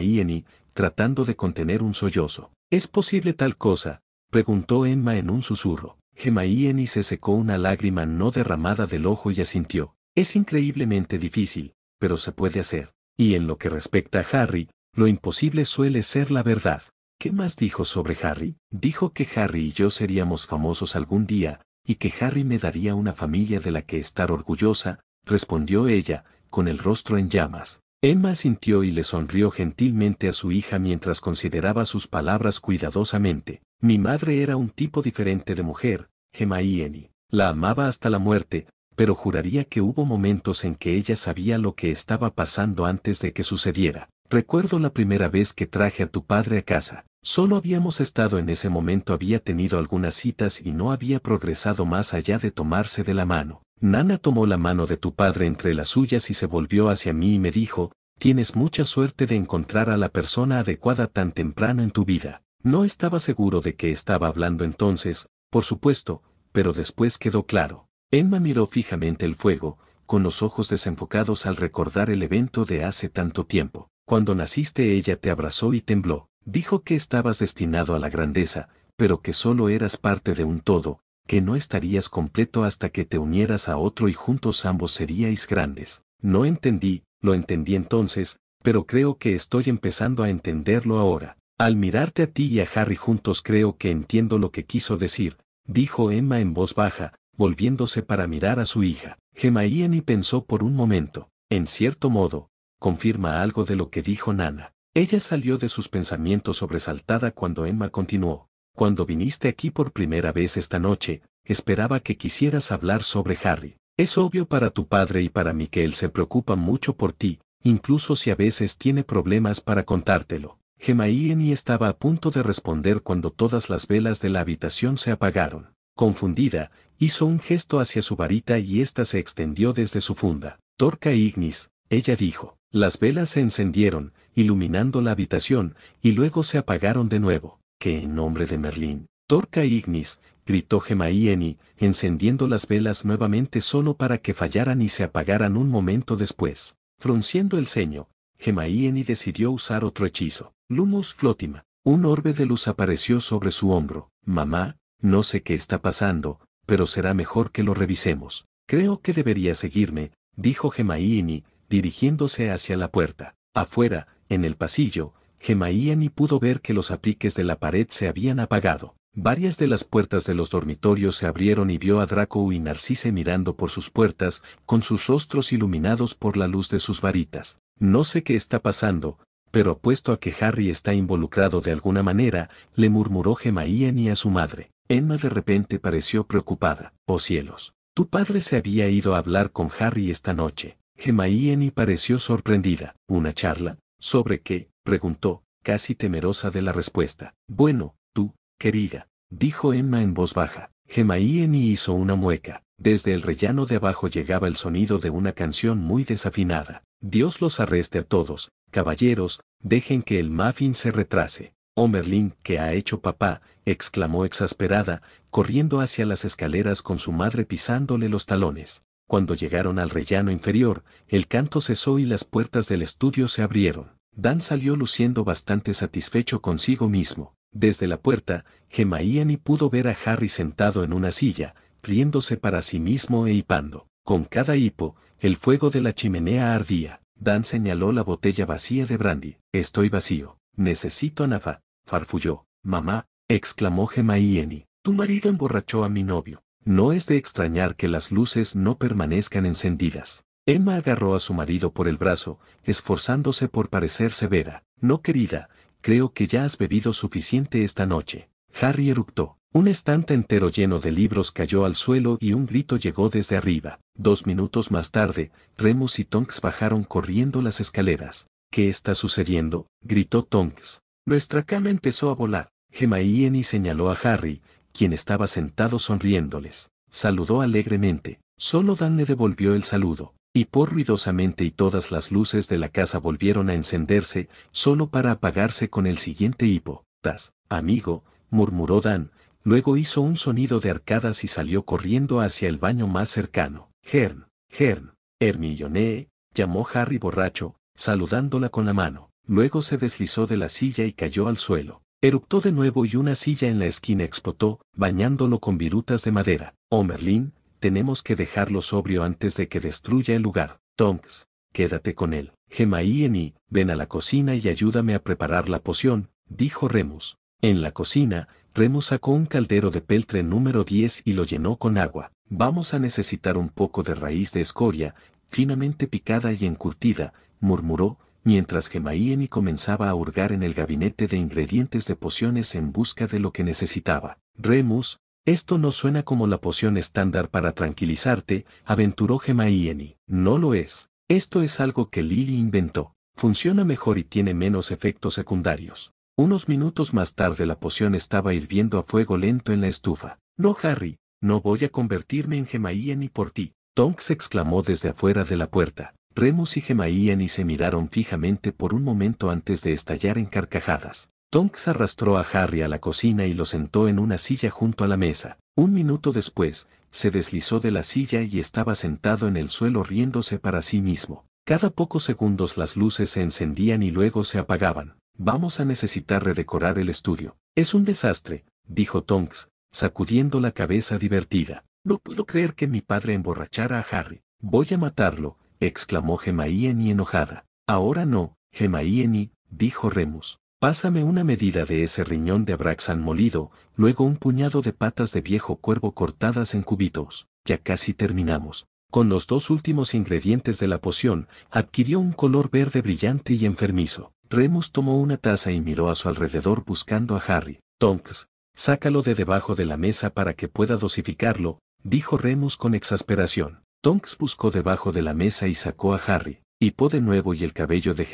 tratando de contener un sollozo. ¿Es posible tal cosa? preguntó Emma en un susurro. gemaíeni se secó una lágrima no derramada del ojo y asintió. Es increíblemente difícil, pero se puede hacer. Y en lo que respecta a Harry, lo imposible suele ser la verdad. ¿Qué más dijo sobre Harry? Dijo que Harry y yo seríamos famosos algún día, y que Harry me daría una familia de la que estar orgullosa, respondió ella, con el rostro en llamas. Emma sintió y le sonrió gentilmente a su hija mientras consideraba sus palabras cuidadosamente. Mi madre era un tipo diferente de mujer, Gemma y La amaba hasta la muerte, pero juraría que hubo momentos en que ella sabía lo que estaba pasando antes de que sucediera. Recuerdo la primera vez que traje a tu padre a casa. Solo habíamos estado en ese momento había tenido algunas citas y no había progresado más allá de tomarse de la mano. Nana tomó la mano de tu padre entre las suyas y se volvió hacia mí y me dijo, tienes mucha suerte de encontrar a la persona adecuada tan temprano en tu vida. No estaba seguro de qué estaba hablando entonces, por supuesto, pero después quedó claro. Emma miró fijamente el fuego, con los ojos desenfocados al recordar el evento de hace tanto tiempo. Cuando naciste ella te abrazó y tembló. Dijo que estabas destinado a la grandeza, pero que solo eras parte de un todo, que no estarías completo hasta que te unieras a otro y juntos ambos seríais grandes. No entendí, lo entendí entonces, pero creo que estoy empezando a entenderlo ahora. Al mirarte a ti y a Harry juntos creo que entiendo lo que quiso decir, dijo Emma en voz baja, volviéndose para mirar a su hija. Gemma y pensó por un momento, en cierto modo, confirma algo de lo que dijo Nana. Ella salió de sus pensamientos sobresaltada cuando Emma continuó. Cuando viniste aquí por primera vez esta noche, esperaba que quisieras hablar sobre Harry. Es obvio para tu padre y para mí que él se preocupa mucho por ti, incluso si a veces tiene problemas para contártelo. Gemma y estaba a punto de responder cuando todas las velas de la habitación se apagaron. Confundida, hizo un gesto hacia su varita y ésta se extendió desde su funda. Torca Ignis, ella dijo. Las velas se encendieron, iluminando la habitación, y luego se apagaron de nuevo. Qué en nombre de Merlín, Torca Ignis, gritó Gemaíeni, encendiendo las velas nuevamente solo para que fallaran y se apagaran un momento después. Frunciendo el ceño, Gemaíeni decidió usar otro hechizo. Lumus Flotima. Un orbe de luz apareció sobre su hombro. Mamá, no sé qué está pasando, pero será mejor que lo revisemos. Creo que debería seguirme, dijo Gemaíeni, dirigiéndose hacia la puerta. Afuera, en el pasillo, Gemaiani y pudo ver que los apliques de la pared se habían apagado. Varias de las puertas de los dormitorios se abrieron y vio a Draco y Narcisse mirando por sus puertas, con sus rostros iluminados por la luz de sus varitas. No sé qué está pasando, pero apuesto a que Harry está involucrado de alguna manera, le murmuró Gemaían a su madre. Emma de repente pareció preocupada. Oh cielos. Tu padre se había ido a hablar con Harry esta noche. Ian pareció sorprendida. ¿Una charla? ¿Sobre qué? preguntó, casi temerosa de la respuesta. Bueno, tú, querida, dijo Emma en voz baja. Gemaíeni hizo una mueca. Desde el rellano de abajo llegaba el sonido de una canción muy desafinada. Dios los arreste a todos, caballeros, dejen que el muffin se retrase. Oh Merlín, ¿qué ha hecho papá? exclamó exasperada, corriendo hacia las escaleras con su madre pisándole los talones. Cuando llegaron al rellano inferior, el canto cesó y las puertas del estudio se abrieron. Dan salió luciendo bastante satisfecho consigo mismo. Desde la puerta, Gemayani pudo ver a Harry sentado en una silla, riéndose para sí mismo e hipando. Con cada hipo, el fuego de la chimenea ardía. Dan señaló la botella vacía de brandy. Estoy vacío. Necesito anafa. Farfulló. Mamá, exclamó Gemaiani. Tu marido emborrachó a mi novio. No es de extrañar que las luces no permanezcan encendidas. Emma agarró a su marido por el brazo, esforzándose por parecer severa. No querida, creo que ya has bebido suficiente esta noche. Harry eructó. Un estante entero lleno de libros cayó al suelo y un grito llegó desde arriba. Dos minutos más tarde, Remus y Tonks bajaron corriendo las escaleras. ¿Qué está sucediendo? gritó Tonks. Nuestra cama empezó a volar. Gemma y señaló a Harry, quien estaba sentado sonriéndoles, saludó alegremente, solo Dan le devolvió el saludo, y por ruidosamente y todas las luces de la casa volvieron a encenderse, solo para apagarse con el siguiente hipo. Das, amigo, murmuró Dan, luego hizo un sonido de arcadas y salió corriendo hacia el baño más cercano. Hern, Hern, Hermione, llamó Harry borracho, saludándola con la mano. Luego se deslizó de la silla y cayó al suelo. Eruptó de nuevo y una silla en la esquina explotó, bañándolo con virutas de madera. Oh Merlín, tenemos que dejarlo sobrio antes de que destruya el lugar. Tonks, quédate con él. Gemaíeni, ven a la cocina y ayúdame a preparar la poción, dijo Remus. En la cocina, Remus sacó un caldero de peltre número 10 y lo llenó con agua. Vamos a necesitar un poco de raíz de escoria, finamente picada y encurtida, murmuró, mientras que comenzaba a hurgar en el gabinete de ingredientes de pociones en busca de lo que necesitaba. Remus, esto no suena como la poción estándar para tranquilizarte, aventuró Gemaieni. No lo es. Esto es algo que Lily inventó. Funciona mejor y tiene menos efectos secundarios. Unos minutos más tarde la poción estaba hirviendo a fuego lento en la estufa. No, Harry, no voy a convertirme en Gemaíeni por ti. Tonks exclamó desde afuera de la puerta. Remus y Gemaían y se miraron fijamente por un momento antes de estallar en carcajadas. Tonks arrastró a Harry a la cocina y lo sentó en una silla junto a la mesa. Un minuto después, se deslizó de la silla y estaba sentado en el suelo riéndose para sí mismo. Cada pocos segundos las luces se encendían y luego se apagaban. Vamos a necesitar redecorar el estudio. Es un desastre, dijo Tonks, sacudiendo la cabeza divertida. No puedo creer que mi padre emborrachara a Harry. Voy a matarlo, exclamó Gemaíeni enojada. Ahora no, Gemaíeni, dijo Remus. Pásame una medida de ese riñón de Abraxan molido, luego un puñado de patas de viejo cuervo cortadas en cubitos. Ya casi terminamos. Con los dos últimos ingredientes de la poción, adquirió un color verde brillante y enfermizo. Remus tomó una taza y miró a su alrededor buscando a Harry. Tonks, sácalo de debajo de la mesa para que pueda dosificarlo, dijo Remus con exasperación. Tonks buscó debajo de la mesa y sacó a Harry, hipó de nuevo y el cabello de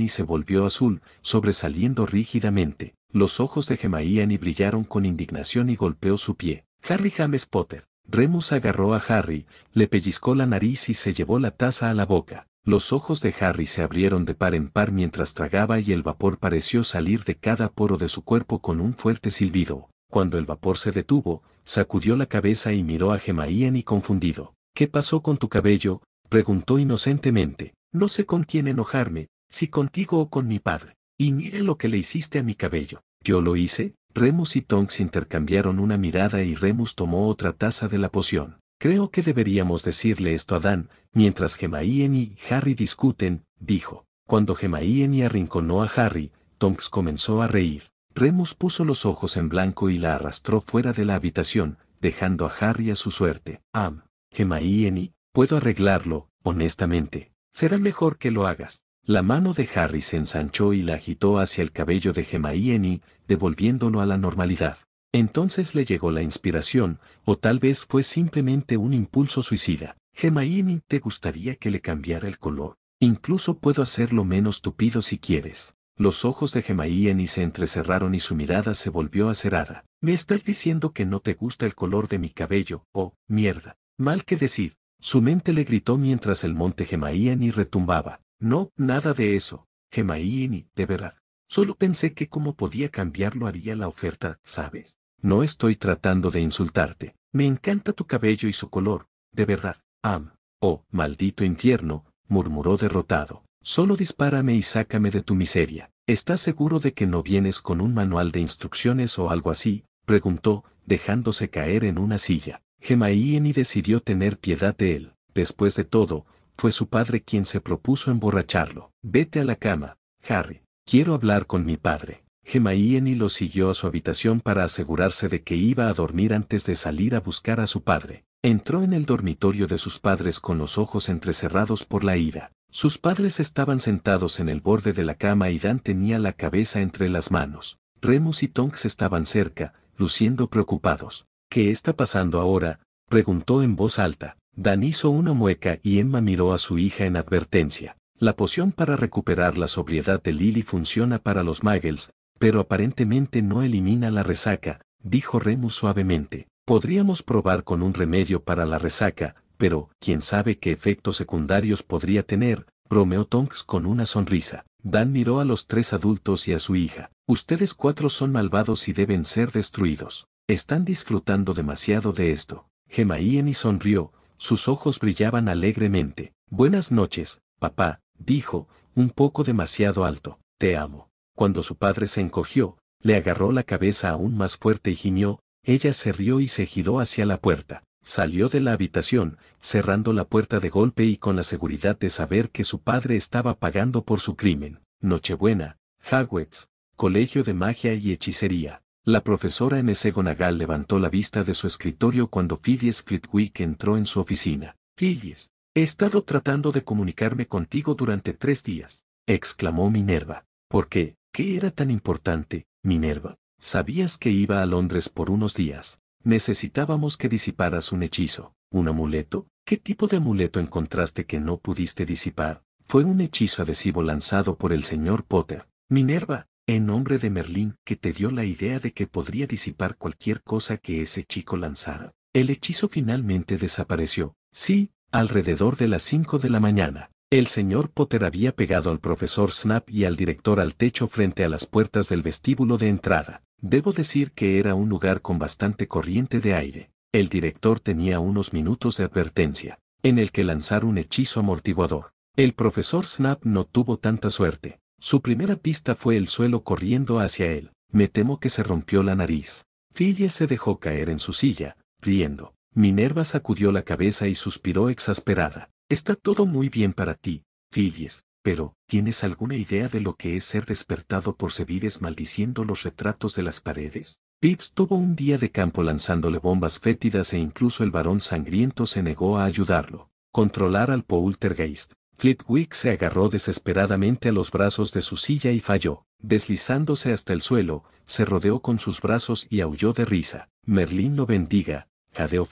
y se volvió azul, sobresaliendo rígidamente. Los ojos de y brillaron con indignación y golpeó su pie. Harry James Potter. Remus agarró a Harry, le pellizcó la nariz y se llevó la taza a la boca. Los ojos de Harry se abrieron de par en par mientras tragaba y el vapor pareció salir de cada poro de su cuerpo con un fuerte silbido. Cuando el vapor se detuvo, sacudió la cabeza y miró a y confundido. ¿Qué pasó con tu cabello? preguntó inocentemente. No sé con quién enojarme, si contigo o con mi padre. Y mire lo que le hiciste a mi cabello. ¿Yo lo hice? Remus y Tonks intercambiaron una mirada y Remus tomó otra taza de la poción. Creo que deberíamos decirle esto a Dan, mientras Gemaien y Harry discuten, dijo. Cuando Gemaien y arrinconó a Harry, Tonks comenzó a reír. Remus puso los ojos en blanco y la arrastró fuera de la habitación, dejando a Harry a su suerte. Am. ¿Gemaíeni? puedo arreglarlo, honestamente. Será mejor que lo hagas. La mano de Harry se ensanchó y la agitó hacia el cabello de Gemaíeni, devolviéndolo a la normalidad. Entonces le llegó la inspiración, o tal vez fue simplemente un impulso suicida. Gemaíeni, ¿te gustaría que le cambiara el color? Incluso puedo hacerlo menos tupido si quieres. Los ojos de Gemaíeni se entrecerraron y su mirada se volvió acerada. ¿Me estás diciendo que no te gusta el color de mi cabello? Oh, mierda. Mal que decir, su mente le gritó mientras el monte Gemaíani retumbaba. No, nada de eso, Gemaíni, de verdad. Solo pensé que como podía cambiarlo haría la oferta, ¿sabes? No estoy tratando de insultarte. Me encanta tu cabello y su color, de verdad. Am. Oh, maldito infierno, murmuró derrotado. Solo dispárame y sácame de tu miseria. ¿Estás seguro de que no vienes con un manual de instrucciones o algo así? preguntó, dejándose caer en una silla. Gemaíeni decidió tener piedad de él. Después de todo, fue su padre quien se propuso emborracharlo. Vete a la cama, Harry. Quiero hablar con mi padre. Gemaíeni lo siguió a su habitación para asegurarse de que iba a dormir antes de salir a buscar a su padre. Entró en el dormitorio de sus padres con los ojos entrecerrados por la ira. Sus padres estaban sentados en el borde de la cama y Dan tenía la cabeza entre las manos. Remus y Tonks estaban cerca, luciendo preocupados. ¿Qué está pasando ahora? preguntó en voz alta. Dan hizo una mueca y Emma miró a su hija en advertencia. La poción para recuperar la sobriedad de Lily funciona para los muggles, pero aparentemente no elimina la resaca, dijo Remus suavemente. Podríamos probar con un remedio para la resaca, pero quién sabe qué efectos secundarios podría tener, bromeó Tonks con una sonrisa. Dan miró a los tres adultos y a su hija. Ustedes cuatro son malvados y deben ser destruidos. Están disfrutando demasiado de esto. y sonrió, sus ojos brillaban alegremente. Buenas noches, papá, dijo, un poco demasiado alto. Te amo. Cuando su padre se encogió, le agarró la cabeza aún más fuerte y gimió, ella se rió y se giró hacia la puerta. Salió de la habitación, cerrando la puerta de golpe y con la seguridad de saber que su padre estaba pagando por su crimen. Nochebuena, Hogwarts, Colegio de Magia y Hechicería. La profesora N.C. Gonagal levantó la vista de su escritorio cuando Fides Flitwick entró en su oficina. Fides, he estado tratando de comunicarme contigo durante tres días, exclamó Minerva. ¿Por qué? ¿Qué era tan importante, Minerva? Sabías que iba a Londres por unos días. Necesitábamos que disiparas un hechizo. ¿Un amuleto? ¿Qué tipo de amuleto encontraste que no pudiste disipar? Fue un hechizo adhesivo lanzado por el señor Potter. Minerva, en nombre de Merlín, que te dio la idea de que podría disipar cualquier cosa que ese chico lanzara. El hechizo finalmente desapareció. Sí, alrededor de las 5 de la mañana. El señor Potter había pegado al profesor Snap y al director al techo frente a las puertas del vestíbulo de entrada. Debo decir que era un lugar con bastante corriente de aire. El director tenía unos minutos de advertencia, en el que lanzar un hechizo amortiguador. El profesor Snap no tuvo tanta suerte. Su primera pista fue el suelo corriendo hacia él. Me temo que se rompió la nariz. Phillies se dejó caer en su silla, riendo. Minerva sacudió la cabeza y suspiró exasperada. Está todo muy bien para ti, Filles, pero ¿tienes alguna idea de lo que es ser despertado por Sevides maldiciendo los retratos de las paredes? Pips tuvo un día de campo lanzándole bombas fétidas e incluso el varón sangriento se negó a ayudarlo. Controlar al poltergeist, Flitwick se agarró desesperadamente a los brazos de su silla y falló. Deslizándose hasta el suelo, se rodeó con sus brazos y aulló de risa. Merlín lo bendiga, Jadeo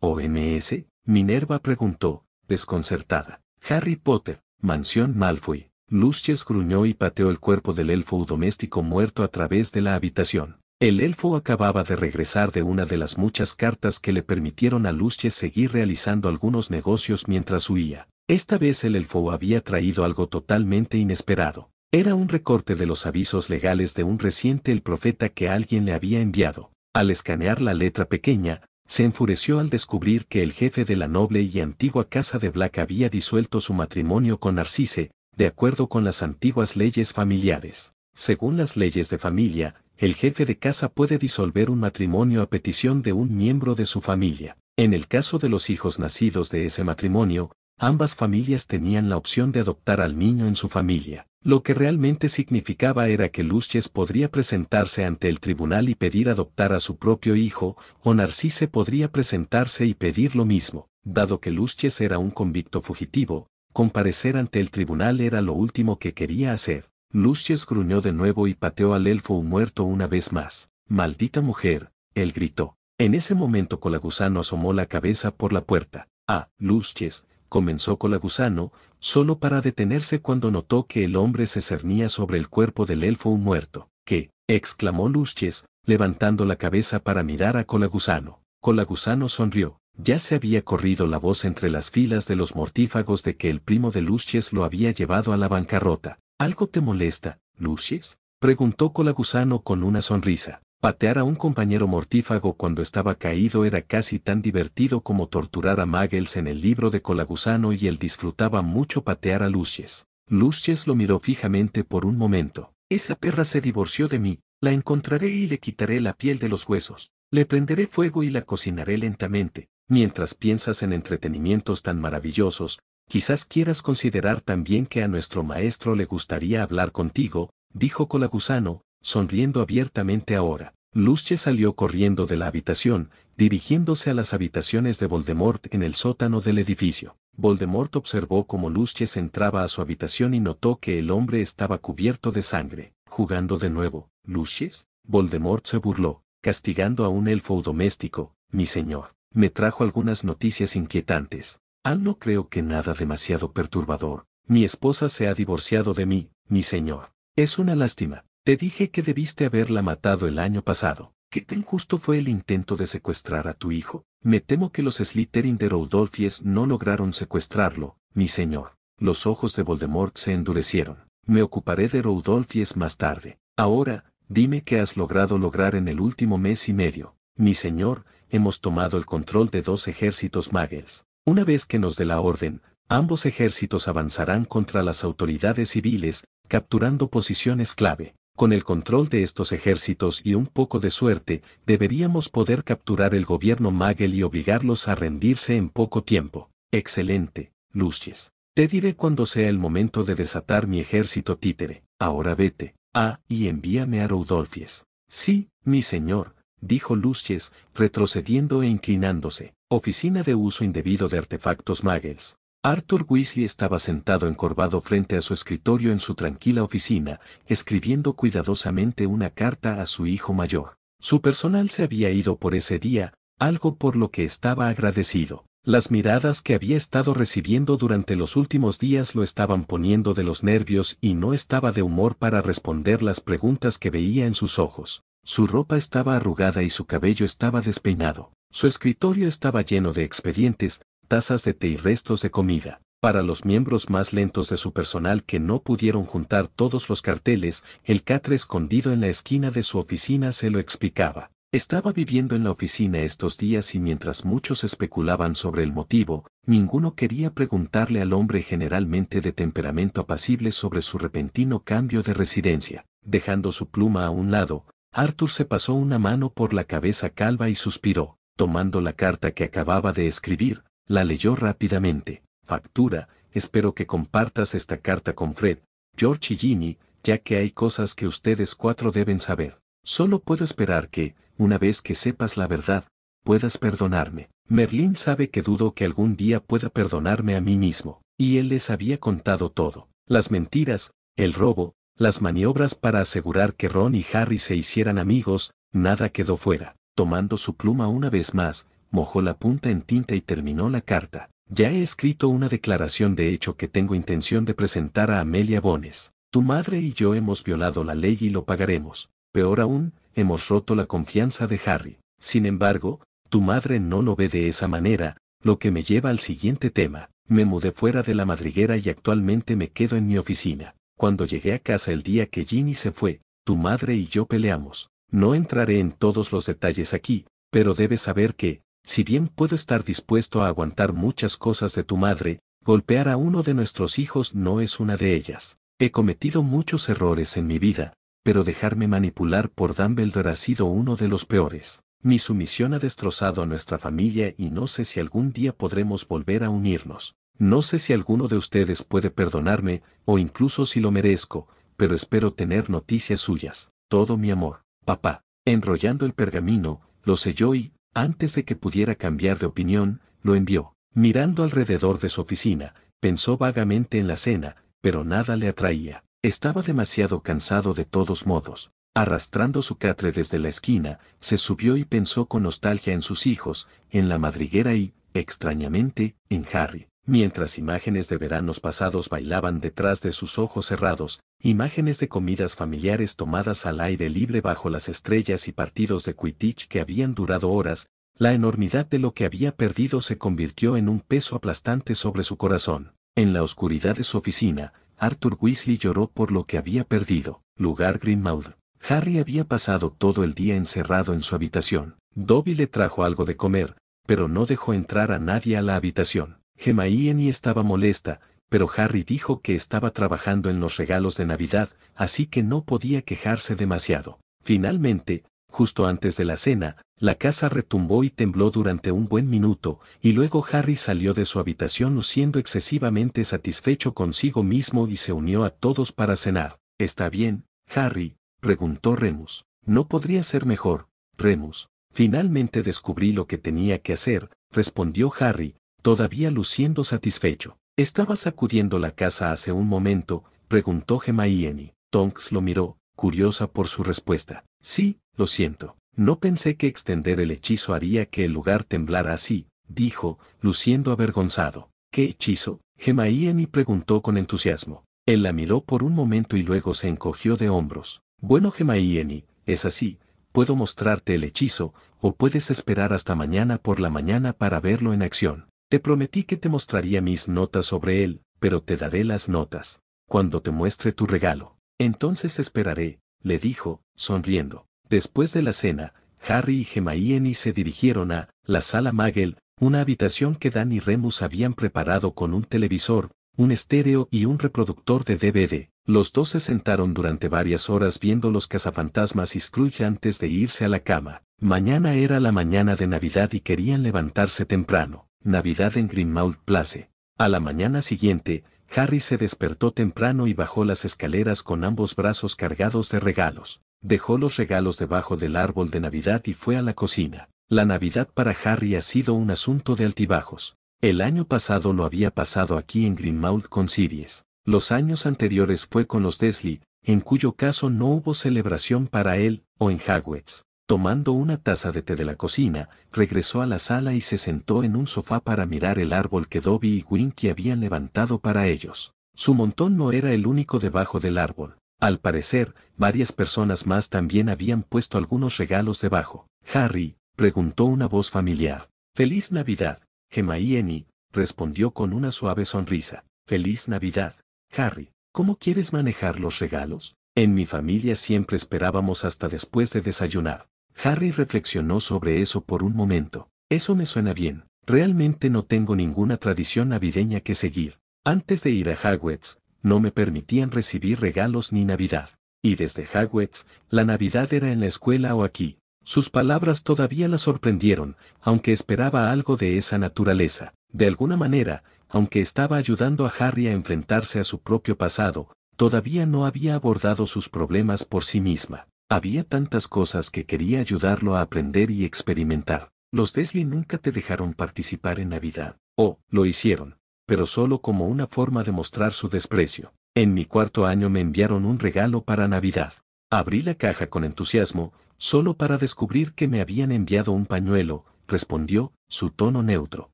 ¿OMS? Minerva preguntó, desconcertada. Harry Potter, Mansión Malfoy. Lucius gruñó y pateó el cuerpo del elfo doméstico muerto a través de la habitación. El elfo acababa de regresar de una de las muchas cartas que le permitieron a Lucius seguir realizando algunos negocios mientras huía. Esta vez el elfo había traído algo totalmente inesperado. Era un recorte de los avisos legales de un reciente el profeta que alguien le había enviado. Al escanear la letra pequeña, se enfureció al descubrir que el jefe de la noble y antigua casa de Black había disuelto su matrimonio con Narcise, de acuerdo con las antiguas leyes familiares. Según las leyes de familia, el jefe de casa puede disolver un matrimonio a petición de un miembro de su familia. En el caso de los hijos nacidos de ese matrimonio, ambas familias tenían la opción de adoptar al niño en su familia. Lo que realmente significaba era que Luches podría presentarse ante el tribunal y pedir adoptar a su propio hijo, o Narcisse podría presentarse y pedir lo mismo. Dado que Luches era un convicto fugitivo, comparecer ante el tribunal era lo último que quería hacer. Luches gruñó de nuevo y pateó al elfo muerto una vez más. Maldita mujer, él gritó. En ese momento Colagusano asomó la cabeza por la puerta. Ah, Luches, comenzó Colagusano, solo para detenerse cuando notó que el hombre se cernía sobre el cuerpo del elfo un muerto, ¿Qué? exclamó Luches, levantando la cabeza para mirar a Colagusano. Colagusano sonrió. Ya se había corrido la voz entre las filas de los mortífagos de que el primo de Luches lo había llevado a la bancarrota. ¿Algo te molesta, Luches? preguntó Colagusano con una sonrisa. Patear a un compañero mortífago cuando estaba caído era casi tan divertido como torturar a Magels en el libro de Colagusano y él disfrutaba mucho patear a Lucies. Lucies lo miró fijamente por un momento. Esa perra se divorció de mí, la encontraré y le quitaré la piel de los huesos, le prenderé fuego y la cocinaré lentamente. Mientras piensas en entretenimientos tan maravillosos, quizás quieras considerar también que a nuestro maestro le gustaría hablar contigo, dijo Colagusano, sonriendo abiertamente ahora. luce salió corriendo de la habitación, dirigiéndose a las habitaciones de Voldemort en el sótano del edificio. Voldemort observó cómo luce entraba a su habitación y notó que el hombre estaba cubierto de sangre. Jugando de nuevo, luce Voldemort se burló, castigando a un elfo doméstico. Mi señor, me trajo algunas noticias inquietantes. Al no creo que nada demasiado perturbador. Mi esposa se ha divorciado de mí, mi señor. Es una lástima, te dije que debiste haberla matado el año pasado. ¿Qué tan justo fue el intento de secuestrar a tu hijo? Me temo que los Slytherin de Rodolfies no lograron secuestrarlo, mi señor. Los ojos de Voldemort se endurecieron. Me ocuparé de Rodolfies más tarde. Ahora, dime qué has logrado lograr en el último mes y medio. Mi señor, hemos tomado el control de dos ejércitos magels. Una vez que nos dé la orden, ambos ejércitos avanzarán contra las autoridades civiles, capturando posiciones clave con el control de estos ejércitos y un poco de suerte, deberíamos poder capturar el gobierno Magel y obligarlos a rendirse en poco tiempo. Excelente, Lucies. Te diré cuando sea el momento de desatar mi ejército títere. Ahora vete, ah, y envíame a Rodolfies. Sí, mi señor, dijo Lucies, retrocediendo e inclinándose. Oficina de uso indebido de artefactos Magels. Arthur Weasley estaba sentado encorvado frente a su escritorio en su tranquila oficina, escribiendo cuidadosamente una carta a su hijo mayor. Su personal se había ido por ese día, algo por lo que estaba agradecido. Las miradas que había estado recibiendo durante los últimos días lo estaban poniendo de los nervios y no estaba de humor para responder las preguntas que veía en sus ojos. Su ropa estaba arrugada y su cabello estaba despeinado. Su escritorio estaba lleno de expedientes, tazas de té y restos de comida. Para los miembros más lentos de su personal que no pudieron juntar todos los carteles, el catre escondido en la esquina de su oficina se lo explicaba. Estaba viviendo en la oficina estos días y mientras muchos especulaban sobre el motivo, ninguno quería preguntarle al hombre generalmente de temperamento apacible sobre su repentino cambio de residencia. Dejando su pluma a un lado, Arthur se pasó una mano por la cabeza calva y suspiró, tomando la carta que acababa de escribir, la leyó rápidamente. Factura, espero que compartas esta carta con Fred, George y Ginny, ya que hay cosas que ustedes cuatro deben saber. Solo puedo esperar que, una vez que sepas la verdad, puedas perdonarme. Merlín sabe que dudo que algún día pueda perdonarme a mí mismo, y él les había contado todo. Las mentiras, el robo, las maniobras para asegurar que Ron y Harry se hicieran amigos, nada quedó fuera. Tomando su pluma una vez más, mojó la punta en tinta y terminó la carta. Ya he escrito una declaración de hecho que tengo intención de presentar a Amelia Bones. Tu madre y yo hemos violado la ley y lo pagaremos. Peor aún, hemos roto la confianza de Harry. Sin embargo, tu madre no lo ve de esa manera, lo que me lleva al siguiente tema. Me mudé fuera de la madriguera y actualmente me quedo en mi oficina. Cuando llegué a casa el día que Ginny se fue, tu madre y yo peleamos. No entraré en todos los detalles aquí, pero debes saber que, si bien puedo estar dispuesto a aguantar muchas cosas de tu madre, golpear a uno de nuestros hijos no es una de ellas. He cometido muchos errores en mi vida, pero dejarme manipular por Dumbledore ha sido uno de los peores. Mi sumisión ha destrozado a nuestra familia y no sé si algún día podremos volver a unirnos. No sé si alguno de ustedes puede perdonarme, o incluso si lo merezco, pero espero tener noticias suyas. Todo mi amor, papá. Enrollando el pergamino, lo selló y, antes de que pudiera cambiar de opinión, lo envió. Mirando alrededor de su oficina, pensó vagamente en la cena, pero nada le atraía. Estaba demasiado cansado de todos modos. Arrastrando su catre desde la esquina, se subió y pensó con nostalgia en sus hijos, en la madriguera y, extrañamente, en Harry mientras imágenes de veranos pasados bailaban detrás de sus ojos cerrados, imágenes de comidas familiares tomadas al aire libre bajo las estrellas y partidos de Quidditch que habían durado horas, la enormidad de lo que había perdido se convirtió en un peso aplastante sobre su corazón. En la oscuridad de su oficina, Arthur Weasley lloró por lo que había perdido. Lugar Mouth. Harry había pasado todo el día encerrado en su habitación. Dobby le trajo algo de comer, pero no dejó entrar a nadie a la habitación. Gemma estaba molesta, pero Harry dijo que estaba trabajando en los regalos de Navidad, así que no podía quejarse demasiado. Finalmente, justo antes de la cena, la casa retumbó y tembló durante un buen minuto, y luego Harry salió de su habitación siendo excesivamente satisfecho consigo mismo y se unió a todos para cenar. ¿Está bien, Harry? preguntó Remus. No podría ser mejor, Remus. Finalmente descubrí lo que tenía que hacer, respondió Harry, Todavía luciendo satisfecho. Estaba sacudiendo la casa hace un momento, preguntó Gemayeni. Tonks lo miró, curiosa por su respuesta. Sí, lo siento. No pensé que extender el hechizo haría que el lugar temblara así, dijo, luciendo avergonzado. ¿Qué hechizo? Gemayeni preguntó con entusiasmo. Él la miró por un momento y luego se encogió de hombros. Bueno Gemayeni, es así, puedo mostrarte el hechizo, o puedes esperar hasta mañana por la mañana para verlo en acción. Te prometí que te mostraría mis notas sobre él, pero te daré las notas. Cuando te muestre tu regalo, entonces esperaré, le dijo, sonriendo. Después de la cena, Harry y Gemma se dirigieron a la sala Magel, una habitación que Dan y Remus habían preparado con un televisor, un estéreo y un reproductor de DVD. Los dos se sentaron durante varias horas viendo los cazafantasmas y Scrooge antes de irse a la cama. Mañana era la mañana de Navidad y querían levantarse temprano. Navidad en Greenmount Place. A la mañana siguiente, Harry se despertó temprano y bajó las escaleras con ambos brazos cargados de regalos. Dejó los regalos debajo del árbol de Navidad y fue a la cocina. La Navidad para Harry ha sido un asunto de altibajos. El año pasado lo había pasado aquí en Grimmauld con Sirius. Los años anteriores fue con los Desley, en cuyo caso no hubo celebración para él, o en Hagwitz. Tomando una taza de té de la cocina, regresó a la sala y se sentó en un sofá para mirar el árbol que Dobby y Winky habían levantado para ellos. Su montón no era el único debajo del árbol. Al parecer, varias personas más también habían puesto algunos regalos debajo. Harry, preguntó una voz familiar. Feliz Navidad, Gemma y respondió con una suave sonrisa. Feliz Navidad, Harry. ¿Cómo quieres manejar los regalos? En mi familia siempre esperábamos hasta después de desayunar. Harry reflexionó sobre eso por un momento. Eso me suena bien. Realmente no tengo ninguna tradición navideña que seguir. Antes de ir a Hagwitz, no me permitían recibir regalos ni Navidad. Y desde Hagwitz, la Navidad era en la escuela o aquí. Sus palabras todavía la sorprendieron, aunque esperaba algo de esa naturaleza. De alguna manera, aunque estaba ayudando a Harry a enfrentarse a su propio pasado, todavía no había abordado sus problemas por sí misma. Había tantas cosas que quería ayudarlo a aprender y experimentar. Los Desley nunca te dejaron participar en Navidad. O, oh, lo hicieron, pero solo como una forma de mostrar su desprecio. En mi cuarto año me enviaron un regalo para Navidad. Abrí la caja con entusiasmo, solo para descubrir que me habían enviado un pañuelo, respondió, su tono neutro.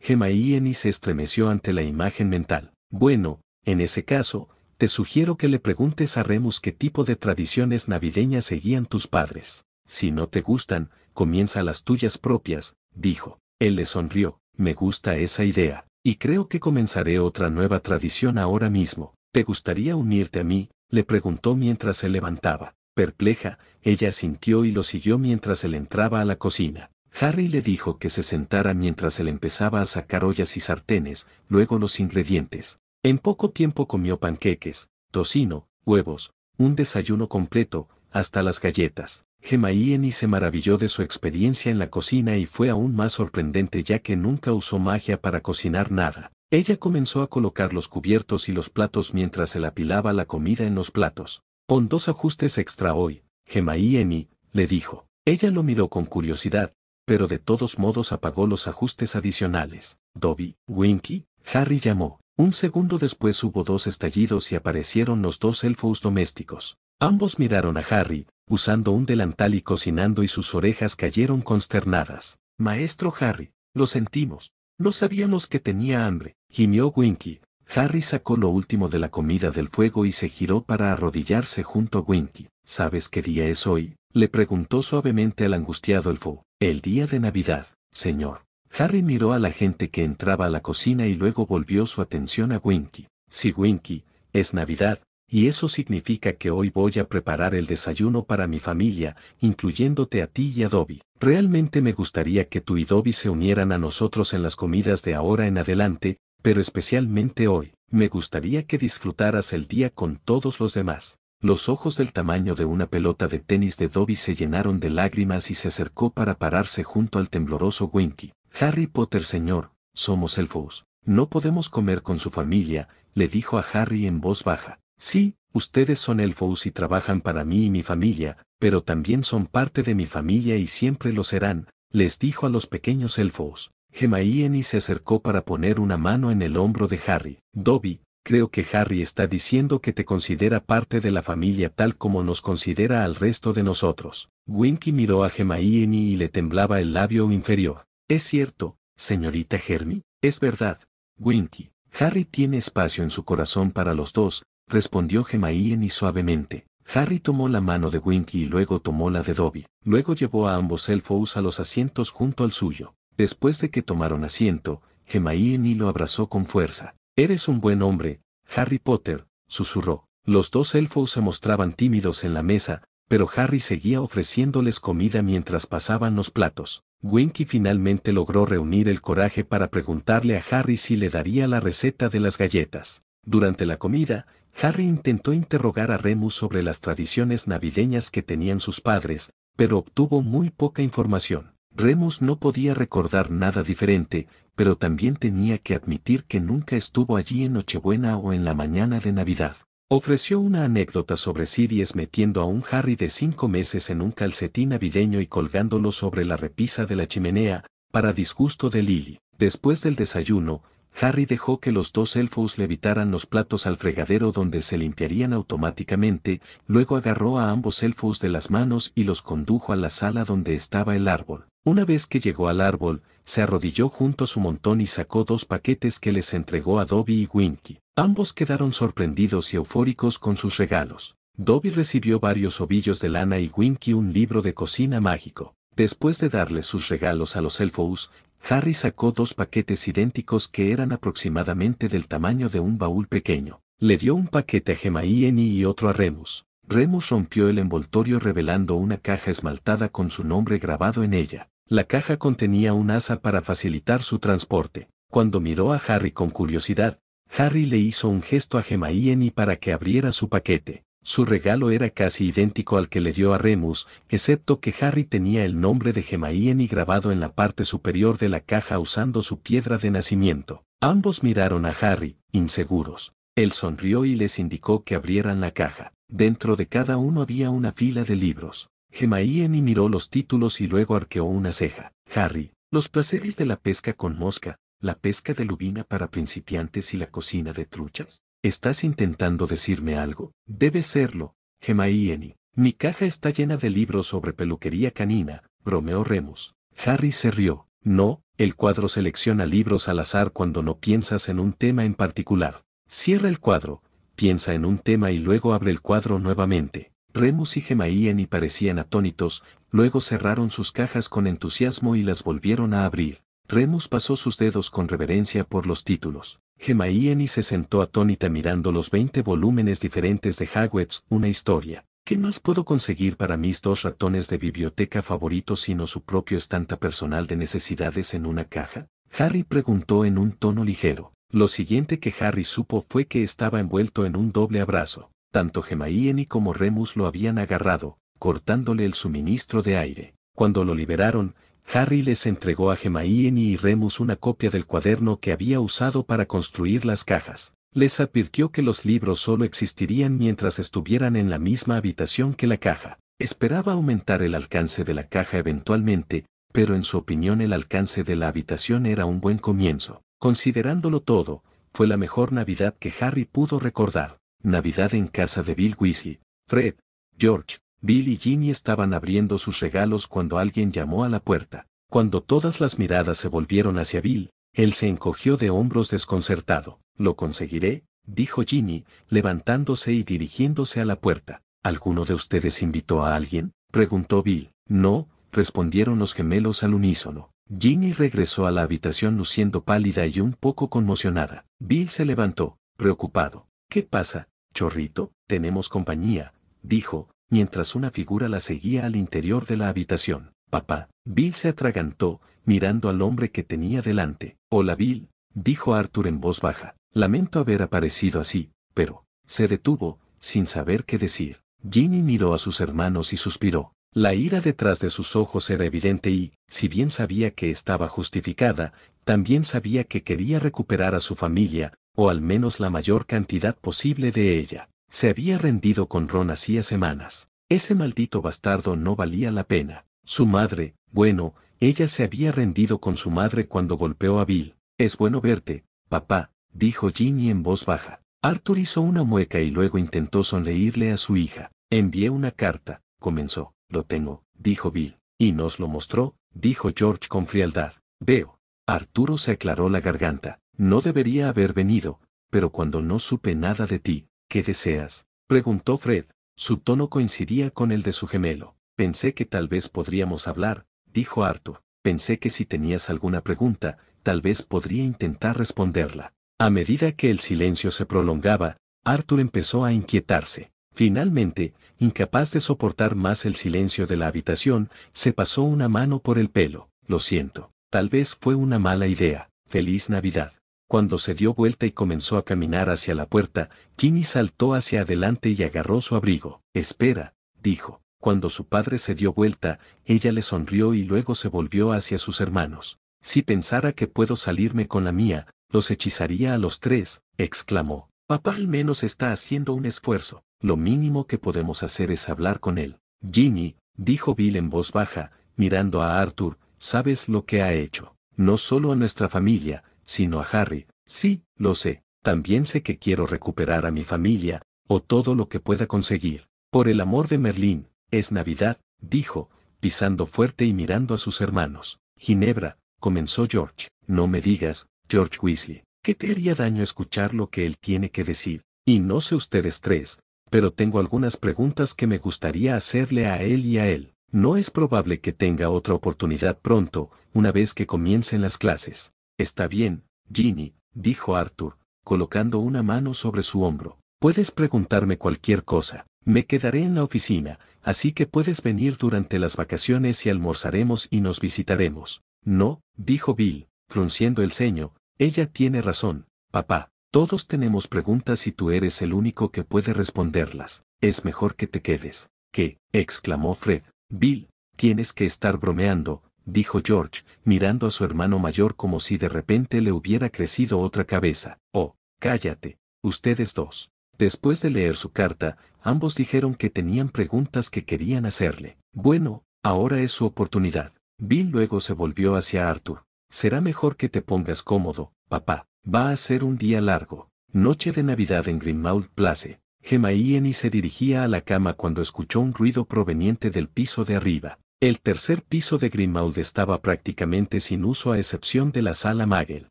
Gemma Eni se estremeció ante la imagen mental. Bueno, en ese caso, te sugiero que le preguntes a Remus qué tipo de tradiciones navideñas seguían tus padres. Si no te gustan, comienza las tuyas propias, dijo. Él le sonrió, me gusta esa idea, y creo que comenzaré otra nueva tradición ahora mismo. ¿Te gustaría unirte a mí? le preguntó mientras se levantaba. Perpleja, ella sintió y lo siguió mientras él entraba a la cocina. Harry le dijo que se sentara mientras él empezaba a sacar ollas y sartenes, luego los ingredientes. En poco tiempo comió panqueques, tocino, huevos, un desayuno completo, hasta las galletas. Gemaíeni se maravilló de su experiencia en la cocina y fue aún más sorprendente ya que nunca usó magia para cocinar nada. Ella comenzó a colocar los cubiertos y los platos mientras se apilaba la comida en los platos. Pon dos ajustes extra hoy, Gemaíeni, le dijo. Ella lo miró con curiosidad, pero de todos modos apagó los ajustes adicionales. Dobby, Winky, Harry llamó. Un segundo después hubo dos estallidos y aparecieron los dos elfos domésticos. Ambos miraron a Harry, usando un delantal y cocinando y sus orejas cayeron consternadas. Maestro Harry, lo sentimos. No sabíamos que tenía hambre, gimió Winky. Harry sacó lo último de la comida del fuego y se giró para arrodillarse junto a Winky. ¿Sabes qué día es hoy? le preguntó suavemente al angustiado elfo. El día de Navidad, señor. Harry miró a la gente que entraba a la cocina y luego volvió su atención a Winky. Sí, Winky, es Navidad, y eso significa que hoy voy a preparar el desayuno para mi familia, incluyéndote a ti y a Dobby. Realmente me gustaría que tú y Dobby se unieran a nosotros en las comidas de ahora en adelante, pero especialmente hoy. Me gustaría que disfrutaras el día con todos los demás. Los ojos del tamaño de una pelota de tenis de Dobby se llenaron de lágrimas y se acercó para pararse junto al tembloroso Winky. Harry Potter señor, somos elfos. No podemos comer con su familia, le dijo a Harry en voz baja. Sí, ustedes son elfos y trabajan para mí y mi familia, pero también son parte de mi familia y siempre lo serán, les dijo a los pequeños elfos. Gemaíeni se acercó para poner una mano en el hombro de Harry. Dobby, creo que Harry está diciendo que te considera parte de la familia tal como nos considera al resto de nosotros. Winky miró a Gemaíeni y le temblaba el labio inferior. Es cierto, señorita Hermy, es verdad. Winky, Harry tiene espacio en su corazón para los dos, respondió Gemma suavemente. Harry tomó la mano de Winky y luego tomó la de Dobby. Luego llevó a ambos elfos a los asientos junto al suyo. Después de que tomaron asiento, Gemma lo abrazó con fuerza. Eres un buen hombre, Harry Potter, susurró. Los dos elfos se mostraban tímidos en la mesa, pero Harry seguía ofreciéndoles comida mientras pasaban los platos. Winky finalmente logró reunir el coraje para preguntarle a Harry si le daría la receta de las galletas. Durante la comida, Harry intentó interrogar a Remus sobre las tradiciones navideñas que tenían sus padres, pero obtuvo muy poca información. Remus no podía recordar nada diferente, pero también tenía que admitir que nunca estuvo allí en Nochebuena o en la mañana de Navidad. Ofreció una anécdota sobre Sirius metiendo a un Harry de cinco meses en un calcetín navideño y colgándolo sobre la repisa de la chimenea, para disgusto de Lily. Después del desayuno, Harry dejó que los dos elfos levitaran los platos al fregadero donde se limpiarían automáticamente, luego agarró a ambos elfos de las manos y los condujo a la sala donde estaba el árbol. Una vez que llegó al árbol, se arrodilló junto a su montón y sacó dos paquetes que les entregó a Dobby y Winky. Ambos quedaron sorprendidos y eufóricos con sus regalos. Dobby recibió varios ovillos de lana y Winky un libro de cocina mágico. Después de darle sus regalos a los elfos, Harry sacó dos paquetes idénticos que eran aproximadamente del tamaño de un baúl pequeño. Le dio un paquete a Gemma y y otro a Remus. Remus rompió el envoltorio revelando una caja esmaltada con su nombre grabado en ella. La caja contenía un asa para facilitar su transporte. Cuando miró a Harry con curiosidad, Harry le hizo un gesto a Gemma para que abriera su paquete. Su regalo era casi idéntico al que le dio a Remus, excepto que Harry tenía el nombre de Gemma grabado en la parte superior de la caja usando su piedra de nacimiento. Ambos miraron a Harry, inseguros. Él sonrió y les indicó que abrieran la caja. Dentro de cada uno había una fila de libros. Gemaíeni miró los títulos y luego arqueó una ceja. Harry, los placeres de la pesca con mosca, la pesca de lubina para principiantes y la cocina de truchas. ¿Estás intentando decirme algo? Debe serlo, Gemaíeni. Mi caja está llena de libros sobre peluquería canina, bromeó Remus. Harry se rió. No, el cuadro selecciona libros al azar cuando no piensas en un tema en particular. Cierra el cuadro, piensa en un tema y luego abre el cuadro nuevamente. Remus y Gemaiani y parecían atónitos, luego cerraron sus cajas con entusiasmo y las volvieron a abrir. Remus pasó sus dedos con reverencia por los títulos. Gemaíen se sentó atónita mirando los 20 volúmenes diferentes de Hagwitz, una historia. ¿Qué más puedo conseguir para mis dos ratones de biblioteca favoritos sino su propio estanta personal de necesidades en una caja? Harry preguntó en un tono ligero. Lo siguiente que Harry supo fue que estaba envuelto en un doble abrazo tanto y como Remus lo habían agarrado, cortándole el suministro de aire. Cuando lo liberaron, Harry les entregó a Gemaieni y Remus una copia del cuaderno que había usado para construir las cajas. Les advirtió que los libros solo existirían mientras estuvieran en la misma habitación que la caja. Esperaba aumentar el alcance de la caja eventualmente, pero en su opinión el alcance de la habitación era un buen comienzo. Considerándolo todo, fue la mejor Navidad que Harry pudo recordar. Navidad en casa de Bill Weasley. Fred, George, Bill y Ginny estaban abriendo sus regalos cuando alguien llamó a la puerta. Cuando todas las miradas se volvieron hacia Bill, él se encogió de hombros desconcertado. Lo conseguiré, dijo Ginny, levantándose y dirigiéndose a la puerta. ¿Alguno de ustedes invitó a alguien? preguntó Bill. No, respondieron los gemelos al unísono. Ginny regresó a la habitación luciendo pálida y un poco conmocionada. Bill se levantó, preocupado. ¿Qué pasa? Chorrito, tenemos compañía, dijo, mientras una figura la seguía al interior de la habitación. Papá, Bill se atragantó, mirando al hombre que tenía delante. Hola Bill, dijo Arthur en voz baja. Lamento haber aparecido así, pero, se detuvo, sin saber qué decir. Ginny miró a sus hermanos y suspiró. La ira detrás de sus ojos era evidente y, si bien sabía que estaba justificada, también sabía que quería recuperar a su familia, o al menos la mayor cantidad posible de ella. Se había rendido con Ron hacía semanas. Ese maldito bastardo no valía la pena. Su madre, bueno, ella se había rendido con su madre cuando golpeó a Bill. Es bueno verte, papá, dijo Ginny en voz baja. Arthur hizo una mueca y luego intentó sonreírle a su hija. Envié una carta, comenzó. Lo tengo, dijo Bill. Y nos lo mostró, dijo George con frialdad. Veo. Arturo se aclaró la garganta. No debería haber venido, pero cuando no supe nada de ti, ¿qué deseas? preguntó Fred. Su tono coincidía con el de su gemelo. Pensé que tal vez podríamos hablar, dijo Arthur. Pensé que si tenías alguna pregunta, tal vez podría intentar responderla. A medida que el silencio se prolongaba, Arthur empezó a inquietarse. Finalmente, incapaz de soportar más el silencio de la habitación, se pasó una mano por el pelo. Lo siento. Tal vez fue una mala idea. Feliz Navidad. Cuando se dio vuelta y comenzó a caminar hacia la puerta, Ginny saltó hacia adelante y agarró su abrigo. Espera, dijo. Cuando su padre se dio vuelta, ella le sonrió y luego se volvió hacia sus hermanos. Si pensara que puedo salirme con la mía, los hechizaría a los tres, exclamó. Papá al menos está haciendo un esfuerzo. Lo mínimo que podemos hacer es hablar con él. Ginny, dijo Bill en voz baja, mirando a Arthur, sabes lo que ha hecho. No solo a nuestra familia, sino a Harry. Sí, lo sé, también sé que quiero recuperar a mi familia, o todo lo que pueda conseguir. Por el amor de Merlín, es Navidad, dijo, pisando fuerte y mirando a sus hermanos. Ginebra, comenzó George. No me digas, George Weasley, que te haría daño escuchar lo que él tiene que decir. Y no sé ustedes tres, pero tengo algunas preguntas que me gustaría hacerle a él y a él. No es probable que tenga otra oportunidad pronto, una vez que comiencen las clases. Está bien, Ginny, dijo Arthur, colocando una mano sobre su hombro. Puedes preguntarme cualquier cosa. Me quedaré en la oficina, así que puedes venir durante las vacaciones y almorzaremos y nos visitaremos. No, dijo Bill, frunciendo el ceño, ella tiene razón, papá. Todos tenemos preguntas y tú eres el único que puede responderlas. Es mejor que te quedes. ¿Qué? exclamó Fred. Bill, tienes que estar bromeando, dijo George, mirando a su hermano mayor como si de repente le hubiera crecido otra cabeza. Oh, cállate, ustedes dos. Después de leer su carta, ambos dijeron que tenían preguntas que querían hacerle. Bueno, ahora es su oportunidad. Bill luego se volvió hacia Arthur. Será mejor que te pongas cómodo, papá. Va a ser un día largo. Noche de Navidad en Greenmount Place. Gemma y se dirigía a la cama cuando escuchó un ruido proveniente del piso de arriba. El tercer piso de Grimaud estaba prácticamente sin uso a excepción de la sala Magel.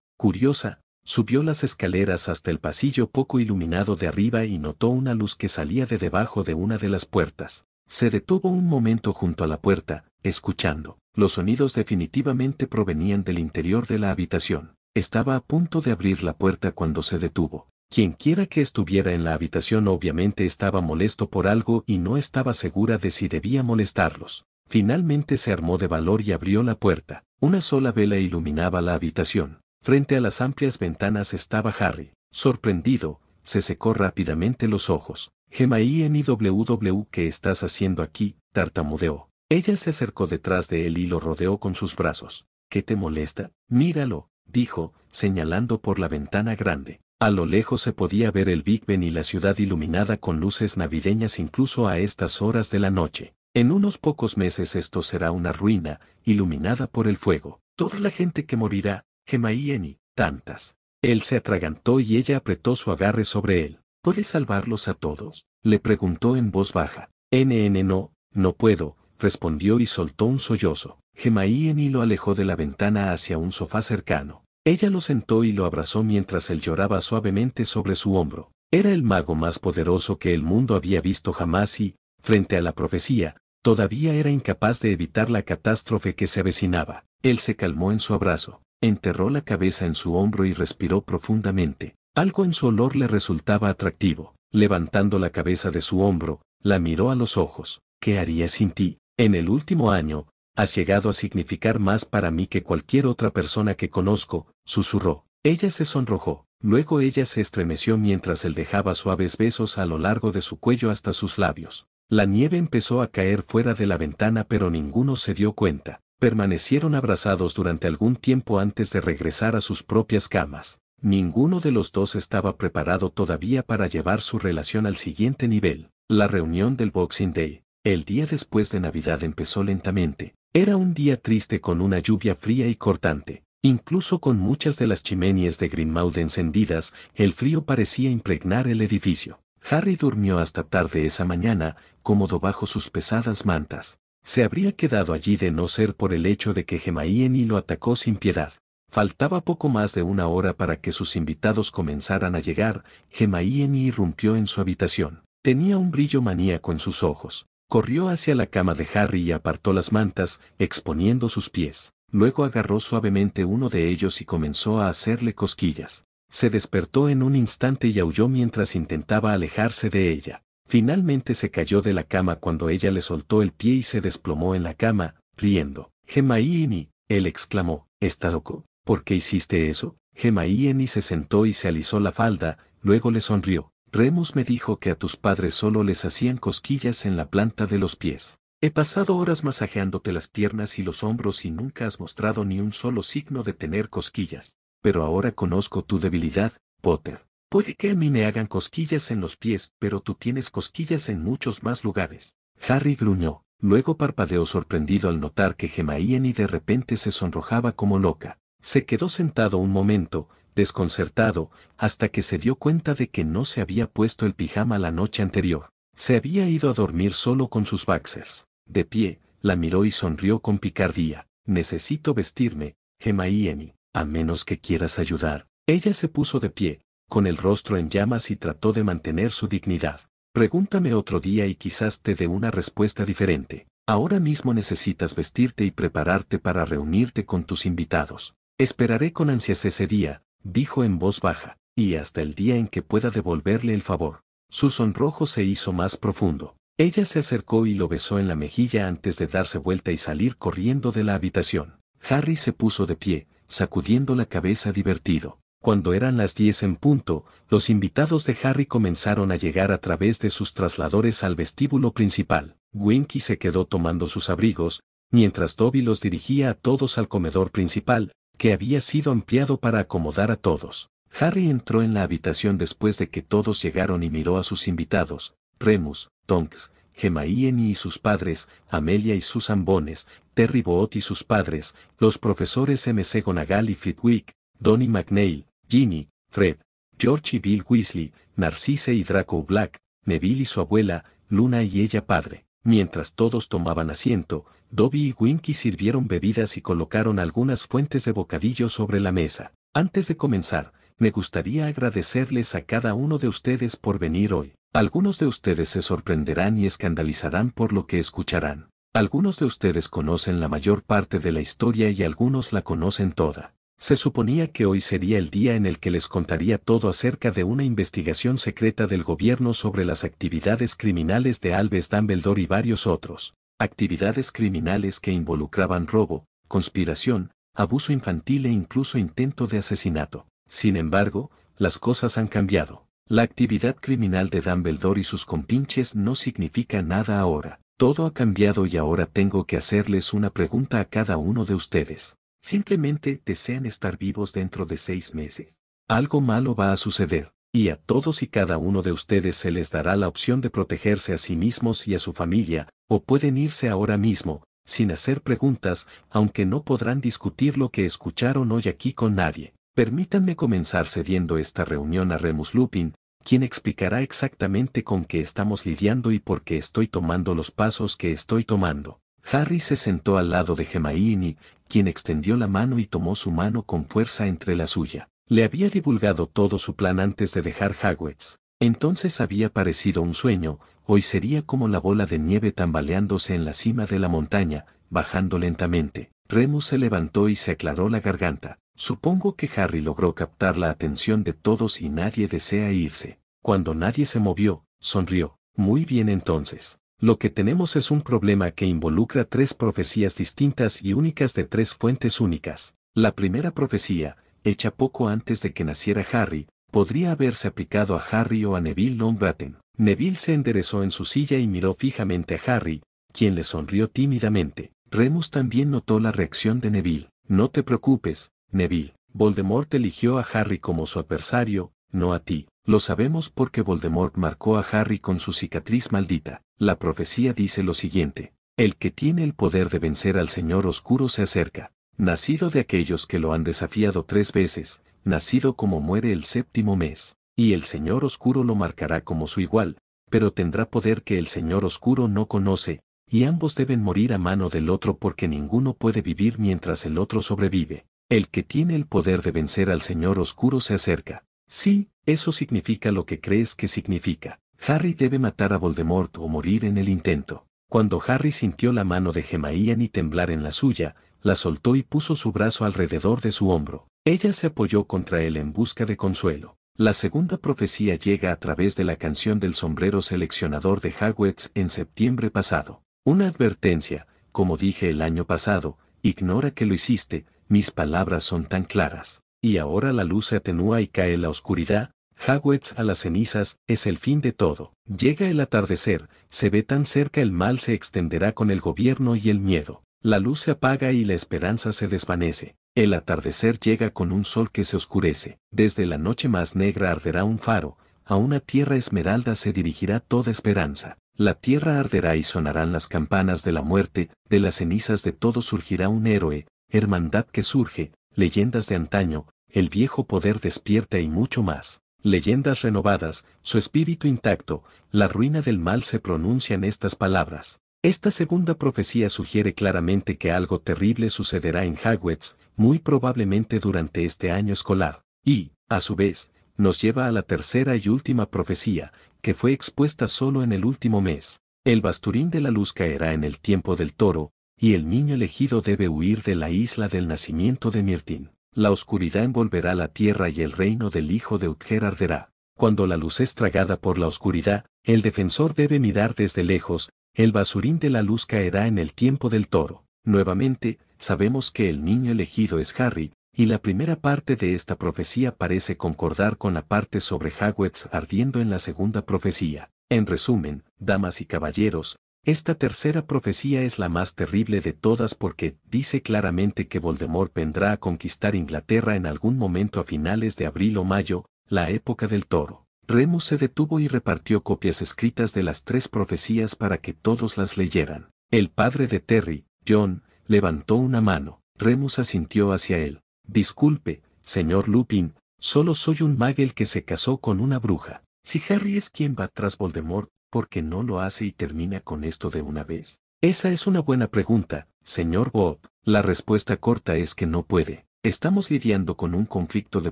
Curiosa, subió las escaleras hasta el pasillo poco iluminado de arriba y notó una luz que salía de debajo de una de las puertas. Se detuvo un momento junto a la puerta, escuchando. Los sonidos definitivamente provenían del interior de la habitación. Estaba a punto de abrir la puerta cuando se detuvo. Quienquiera que estuviera en la habitación obviamente estaba molesto por algo y no estaba segura de si debía molestarlos. Finalmente se armó de valor y abrió la puerta. Una sola vela iluminaba la habitación. Frente a las amplias ventanas estaba Harry. Sorprendido, se secó rápidamente los ojos. IWW, ¿qué estás haciendo aquí? tartamudeó. Ella se acercó detrás de él y lo rodeó con sus brazos. ¿Qué te molesta? Míralo, dijo, señalando por la ventana grande. A lo lejos se podía ver el Big Ben y la ciudad iluminada con luces navideñas incluso a estas horas de la noche. En unos pocos meses esto será una ruina, iluminada por el fuego. Toda la gente que morirá, Gemaieni, tantas. Él se atragantó y ella apretó su agarre sobre él. ¿Puedes salvarlos a todos? Le preguntó en voz baja. NN no, no puedo, respondió y soltó un sollozo. Gemaieni lo alejó de la ventana hacia un sofá cercano. Ella lo sentó y lo abrazó mientras él lloraba suavemente sobre su hombro. Era el mago más poderoso que el mundo había visto jamás y, frente a la profecía, todavía era incapaz de evitar la catástrofe que se avecinaba. Él se calmó en su abrazo, enterró la cabeza en su hombro y respiró profundamente. Algo en su olor le resultaba atractivo. Levantando la cabeza de su hombro, la miró a los ojos. ¿Qué haría sin ti? En el último año, has llegado a significar más para mí que cualquier otra persona que conozco, susurró. Ella se sonrojó. Luego ella se estremeció mientras él dejaba suaves besos a lo largo de su cuello hasta sus labios. La nieve empezó a caer fuera de la ventana pero ninguno se dio cuenta. Permanecieron abrazados durante algún tiempo antes de regresar a sus propias camas. Ninguno de los dos estaba preparado todavía para llevar su relación al siguiente nivel. La reunión del Boxing Day, el día después de Navidad empezó lentamente. Era un día triste con una lluvia fría y cortante. Incluso con muchas de las chimeneas de Greenmouth encendidas, el frío parecía impregnar el edificio. Harry durmió hasta tarde esa mañana, cómodo bajo sus pesadas mantas. Se habría quedado allí de no ser por el hecho de que Gemaíeni lo atacó sin piedad. Faltaba poco más de una hora para que sus invitados comenzaran a llegar, Gemaíeni irrumpió en su habitación. Tenía un brillo maníaco en sus ojos. Corrió hacia la cama de Harry y apartó las mantas, exponiendo sus pies. Luego agarró suavemente uno de ellos y comenzó a hacerle cosquillas. Se despertó en un instante y aulló mientras intentaba alejarse de ella. Finalmente se cayó de la cama cuando ella le soltó el pie y se desplomó en la cama, riendo. Gemaini, él exclamó, ¿está loco? ¿Por qué hiciste eso? Gemaíeni se sentó y se alisó la falda, luego le sonrió. Remus me dijo que a tus padres solo les hacían cosquillas en la planta de los pies. He pasado horas masajeándote las piernas y los hombros y nunca has mostrado ni un solo signo de tener cosquillas pero ahora conozco tu debilidad, Potter. Puede que a mí me hagan cosquillas en los pies, pero tú tienes cosquillas en muchos más lugares. Harry gruñó, luego parpadeó sorprendido al notar que Gemma y de repente se sonrojaba como loca. Se quedó sentado un momento, desconcertado, hasta que se dio cuenta de que no se había puesto el pijama la noche anterior. Se había ido a dormir solo con sus boxers. De pie, la miró y sonrió con picardía. Necesito vestirme, Gemaíeni a menos que quieras ayudar. Ella se puso de pie, con el rostro en llamas y trató de mantener su dignidad. Pregúntame otro día y quizás te dé una respuesta diferente. Ahora mismo necesitas vestirte y prepararte para reunirte con tus invitados. Esperaré con ansias ese día, dijo en voz baja, y hasta el día en que pueda devolverle el favor. Su sonrojo se hizo más profundo. Ella se acercó y lo besó en la mejilla antes de darse vuelta y salir corriendo de la habitación. Harry se puso de pie, sacudiendo la cabeza divertido. Cuando eran las diez en punto, los invitados de Harry comenzaron a llegar a través de sus trasladores al vestíbulo principal. Winky se quedó tomando sus abrigos, mientras Toby los dirigía a todos al comedor principal, que había sido ampliado para acomodar a todos. Harry entró en la habitación después de que todos llegaron y miró a sus invitados, Remus, Tonks, Gemaien y sus padres, Amelia y Susan Bones, Terry Boot y sus padres, los profesores M.C. Gonagal y Fitwick, Donnie McNeil, Ginny, Fred, George y Bill Weasley, Narcisse y Draco Black, Neville y su abuela, Luna y ella padre. Mientras todos tomaban asiento, Dobby y Winky sirvieron bebidas y colocaron algunas fuentes de bocadillo sobre la mesa. Antes de comenzar, me gustaría agradecerles a cada uno de ustedes por venir hoy. Algunos de ustedes se sorprenderán y escandalizarán por lo que escucharán. Algunos de ustedes conocen la mayor parte de la historia y algunos la conocen toda. Se suponía que hoy sería el día en el que les contaría todo acerca de una investigación secreta del gobierno sobre las actividades criminales de Alves Dumbledore y varios otros. Actividades criminales que involucraban robo, conspiración, abuso infantil e incluso intento de asesinato. Sin embargo, las cosas han cambiado. La actividad criminal de Dumbledore y sus compinches no significa nada ahora. Todo ha cambiado y ahora tengo que hacerles una pregunta a cada uno de ustedes. Simplemente desean estar vivos dentro de seis meses. Algo malo va a suceder, y a todos y cada uno de ustedes se les dará la opción de protegerse a sí mismos y a su familia, o pueden irse ahora mismo, sin hacer preguntas, aunque no podrán discutir lo que escucharon hoy aquí con nadie. Permítanme comenzar cediendo esta reunión a Remus Lupin, ¿Quién explicará exactamente con qué estamos lidiando y por qué estoy tomando los pasos que estoy tomando. Harry se sentó al lado de Gemaini, quien extendió la mano y tomó su mano con fuerza entre la suya. Le había divulgado todo su plan antes de dejar Hagwitz. Entonces había parecido un sueño, hoy sería como la bola de nieve tambaleándose en la cima de la montaña, bajando lentamente. Remus se levantó y se aclaró la garganta. Supongo que Harry logró captar la atención de todos y nadie desea irse. Cuando nadie se movió, sonrió. Muy bien entonces. Lo que tenemos es un problema que involucra tres profecías distintas y únicas de tres fuentes únicas. La primera profecía, hecha poco antes de que naciera Harry, podría haberse aplicado a Harry o a Neville Longbottom. Neville se enderezó en su silla y miró fijamente a Harry, quien le sonrió tímidamente. Remus también notó la reacción de Neville. No te preocupes, Neville, Voldemort eligió a Harry como su adversario, no a ti. Lo sabemos porque Voldemort marcó a Harry con su cicatriz maldita. La profecía dice lo siguiente. El que tiene el poder de vencer al Señor Oscuro se acerca. Nacido de aquellos que lo han desafiado tres veces, nacido como muere el séptimo mes. Y el Señor Oscuro lo marcará como su igual, pero tendrá poder que el Señor Oscuro no conoce, y ambos deben morir a mano del otro porque ninguno puede vivir mientras el otro sobrevive. El que tiene el poder de vencer al Señor Oscuro se acerca. Sí, eso significa lo que crees que significa. Harry debe matar a Voldemort o morir en el intento. Cuando Harry sintió la mano de Ian y temblar en la suya, la soltó y puso su brazo alrededor de su hombro. Ella se apoyó contra él en busca de consuelo. La segunda profecía llega a través de la canción del sombrero seleccionador de Hogwarts en septiembre pasado. Una advertencia, como dije el año pasado, ignora que lo hiciste, mis palabras son tan claras, y ahora la luz se atenúa y cae la oscuridad, Jaguetz a las cenizas, es el fin de todo. Llega el atardecer, se ve tan cerca el mal se extenderá con el gobierno y el miedo. La luz se apaga y la esperanza se desvanece. El atardecer llega con un sol que se oscurece. Desde la noche más negra arderá un faro, a una tierra esmeralda se dirigirá toda esperanza. La tierra arderá y sonarán las campanas de la muerte, de las cenizas de todo surgirá un héroe, hermandad que surge, leyendas de antaño, el viejo poder despierta y mucho más. Leyendas renovadas, su espíritu intacto, la ruina del mal se pronuncian estas palabras. Esta segunda profecía sugiere claramente que algo terrible sucederá en Hagwitz, muy probablemente durante este año escolar, y, a su vez, nos lleva a la tercera y última profecía, que fue expuesta solo en el último mes. El basturín de la luz caerá en el tiempo del toro, y el niño elegido debe huir de la isla del nacimiento de Mirtín. La oscuridad envolverá la tierra y el reino del hijo de Utger arderá. Cuando la luz es tragada por la oscuridad, el defensor debe mirar desde lejos, el basurín de la luz caerá en el tiempo del toro. Nuevamente, sabemos que el niño elegido es Harry, y la primera parte de esta profecía parece concordar con la parte sobre Hagwitz ardiendo en la segunda profecía. En resumen, damas y caballeros, esta tercera profecía es la más terrible de todas porque dice claramente que Voldemort vendrá a conquistar Inglaterra en algún momento a finales de abril o mayo, la época del toro. Remus se detuvo y repartió copias escritas de las tres profecías para que todos las leyeran. El padre de Terry, John, levantó una mano. Remus asintió hacia él. Disculpe, señor Lupin, solo soy un el que se casó con una bruja. Si Harry es quien va tras Voldemort, ¿por qué no lo hace y termina con esto de una vez? Esa es una buena pregunta, señor Bob. La respuesta corta es que no puede. Estamos lidiando con un conflicto de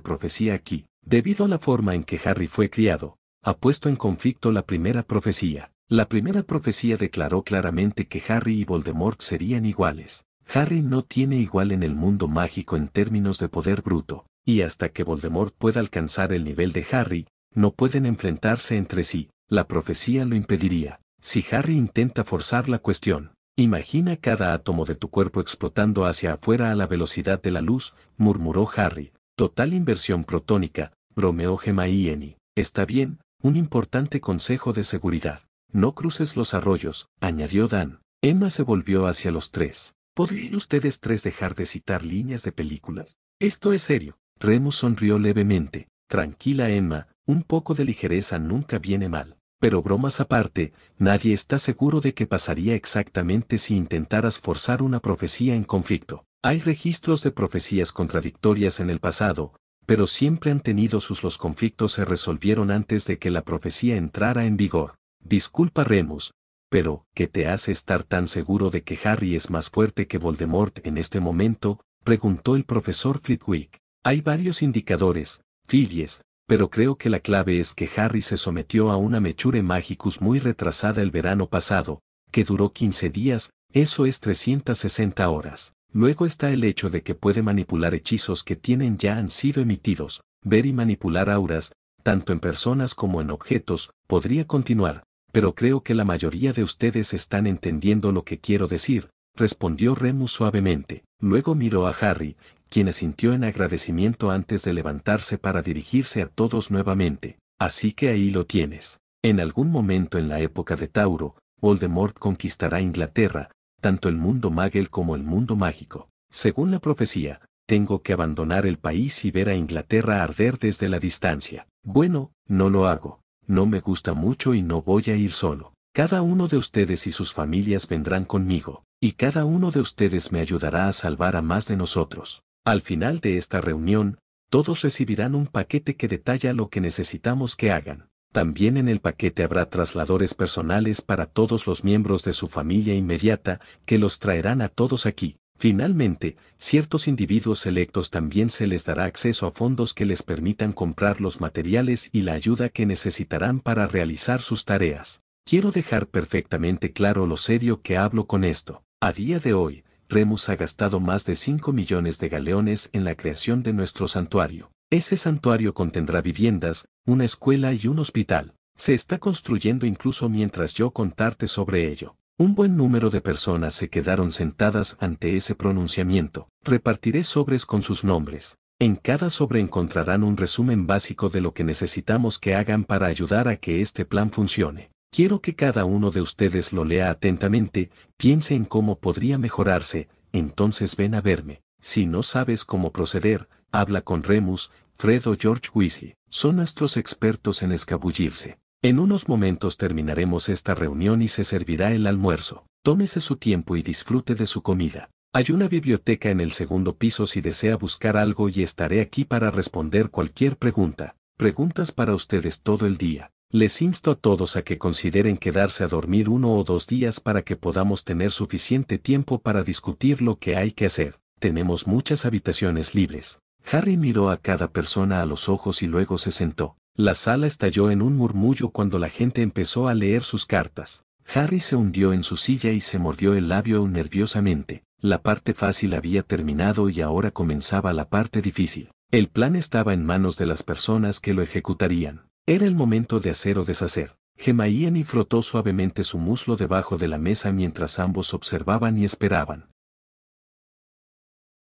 profecía aquí, debido a la forma en que Harry fue criado. Ha puesto en conflicto la primera profecía. La primera profecía declaró claramente que Harry y Voldemort serían iguales. Harry no tiene igual en el mundo mágico en términos de poder bruto, y hasta que Voldemort pueda alcanzar el nivel de Harry, no pueden enfrentarse entre sí. La profecía lo impediría. Si Harry intenta forzar la cuestión, imagina cada átomo de tu cuerpo explotando hacia afuera a la velocidad de la luz, murmuró Harry. Total inversión protónica, bromeó Gemma eni Está bien, un importante consejo de seguridad. No cruces los arroyos, añadió Dan. Emma se volvió hacia los tres. ¿Podrían ustedes tres dejar de citar líneas de películas? Esto es serio. Remus sonrió levemente. Tranquila Emma, un poco de ligereza nunca viene mal. Pero bromas aparte, nadie está seguro de qué pasaría exactamente si intentaras forzar una profecía en conflicto. Hay registros de profecías contradictorias en el pasado, pero siempre han tenido sus los conflictos se resolvieron antes de que la profecía entrara en vigor. Disculpa Remus, pero, ¿qué te hace estar tan seguro de que Harry es más fuerte que Voldemort en este momento? preguntó el profesor Flitwick. Hay varios indicadores, Filies pero creo que la clave es que Harry se sometió a una mechure magicus muy retrasada el verano pasado, que duró 15 días, eso es 360 horas. Luego está el hecho de que puede manipular hechizos que tienen ya han sido emitidos, ver y manipular auras, tanto en personas como en objetos, podría continuar, pero creo que la mayoría de ustedes están entendiendo lo que quiero decir, respondió Remus suavemente. Luego miró a Harry, quien sintió en agradecimiento antes de levantarse para dirigirse a todos nuevamente. Así que ahí lo tienes. En algún momento en la época de Tauro, Voldemort conquistará Inglaterra, tanto el mundo magel como el mundo mágico. Según la profecía, tengo que abandonar el país y ver a Inglaterra arder desde la distancia. Bueno, no lo hago. No me gusta mucho y no voy a ir solo. Cada uno de ustedes y sus familias vendrán conmigo, y cada uno de ustedes me ayudará a salvar a más de nosotros. Al final de esta reunión, todos recibirán un paquete que detalla lo que necesitamos que hagan. También en el paquete habrá trasladores personales para todos los miembros de su familia inmediata que los traerán a todos aquí. Finalmente, ciertos individuos electos también se les dará acceso a fondos que les permitan comprar los materiales y la ayuda que necesitarán para realizar sus tareas. Quiero dejar perfectamente claro lo serio que hablo con esto. A día de hoy, Remus ha gastado más de 5 millones de galeones en la creación de nuestro santuario. Ese santuario contendrá viviendas, una escuela y un hospital. Se está construyendo incluso mientras yo contarte sobre ello. Un buen número de personas se quedaron sentadas ante ese pronunciamiento. Repartiré sobres con sus nombres. En cada sobre encontrarán un resumen básico de lo que necesitamos que hagan para ayudar a que este plan funcione. Quiero que cada uno de ustedes lo lea atentamente, piense en cómo podría mejorarse, entonces ven a verme. Si no sabes cómo proceder, habla con Remus, Fred o George Weasley. Son nuestros expertos en escabullirse. En unos momentos terminaremos esta reunión y se servirá el almuerzo. Tómese su tiempo y disfrute de su comida. Hay una biblioteca en el segundo piso si desea buscar algo y estaré aquí para responder cualquier pregunta. Preguntas para ustedes todo el día. Les insto a todos a que consideren quedarse a dormir uno o dos días para que podamos tener suficiente tiempo para discutir lo que hay que hacer. Tenemos muchas habitaciones libres. Harry miró a cada persona a los ojos y luego se sentó. La sala estalló en un murmullo cuando la gente empezó a leer sus cartas. Harry se hundió en su silla y se mordió el labio nerviosamente. La parte fácil había terminado y ahora comenzaba la parte difícil. El plan estaba en manos de las personas que lo ejecutarían. Era el momento de hacer o deshacer. Gemmaían y frotó suavemente su muslo debajo de la mesa mientras ambos observaban y esperaban.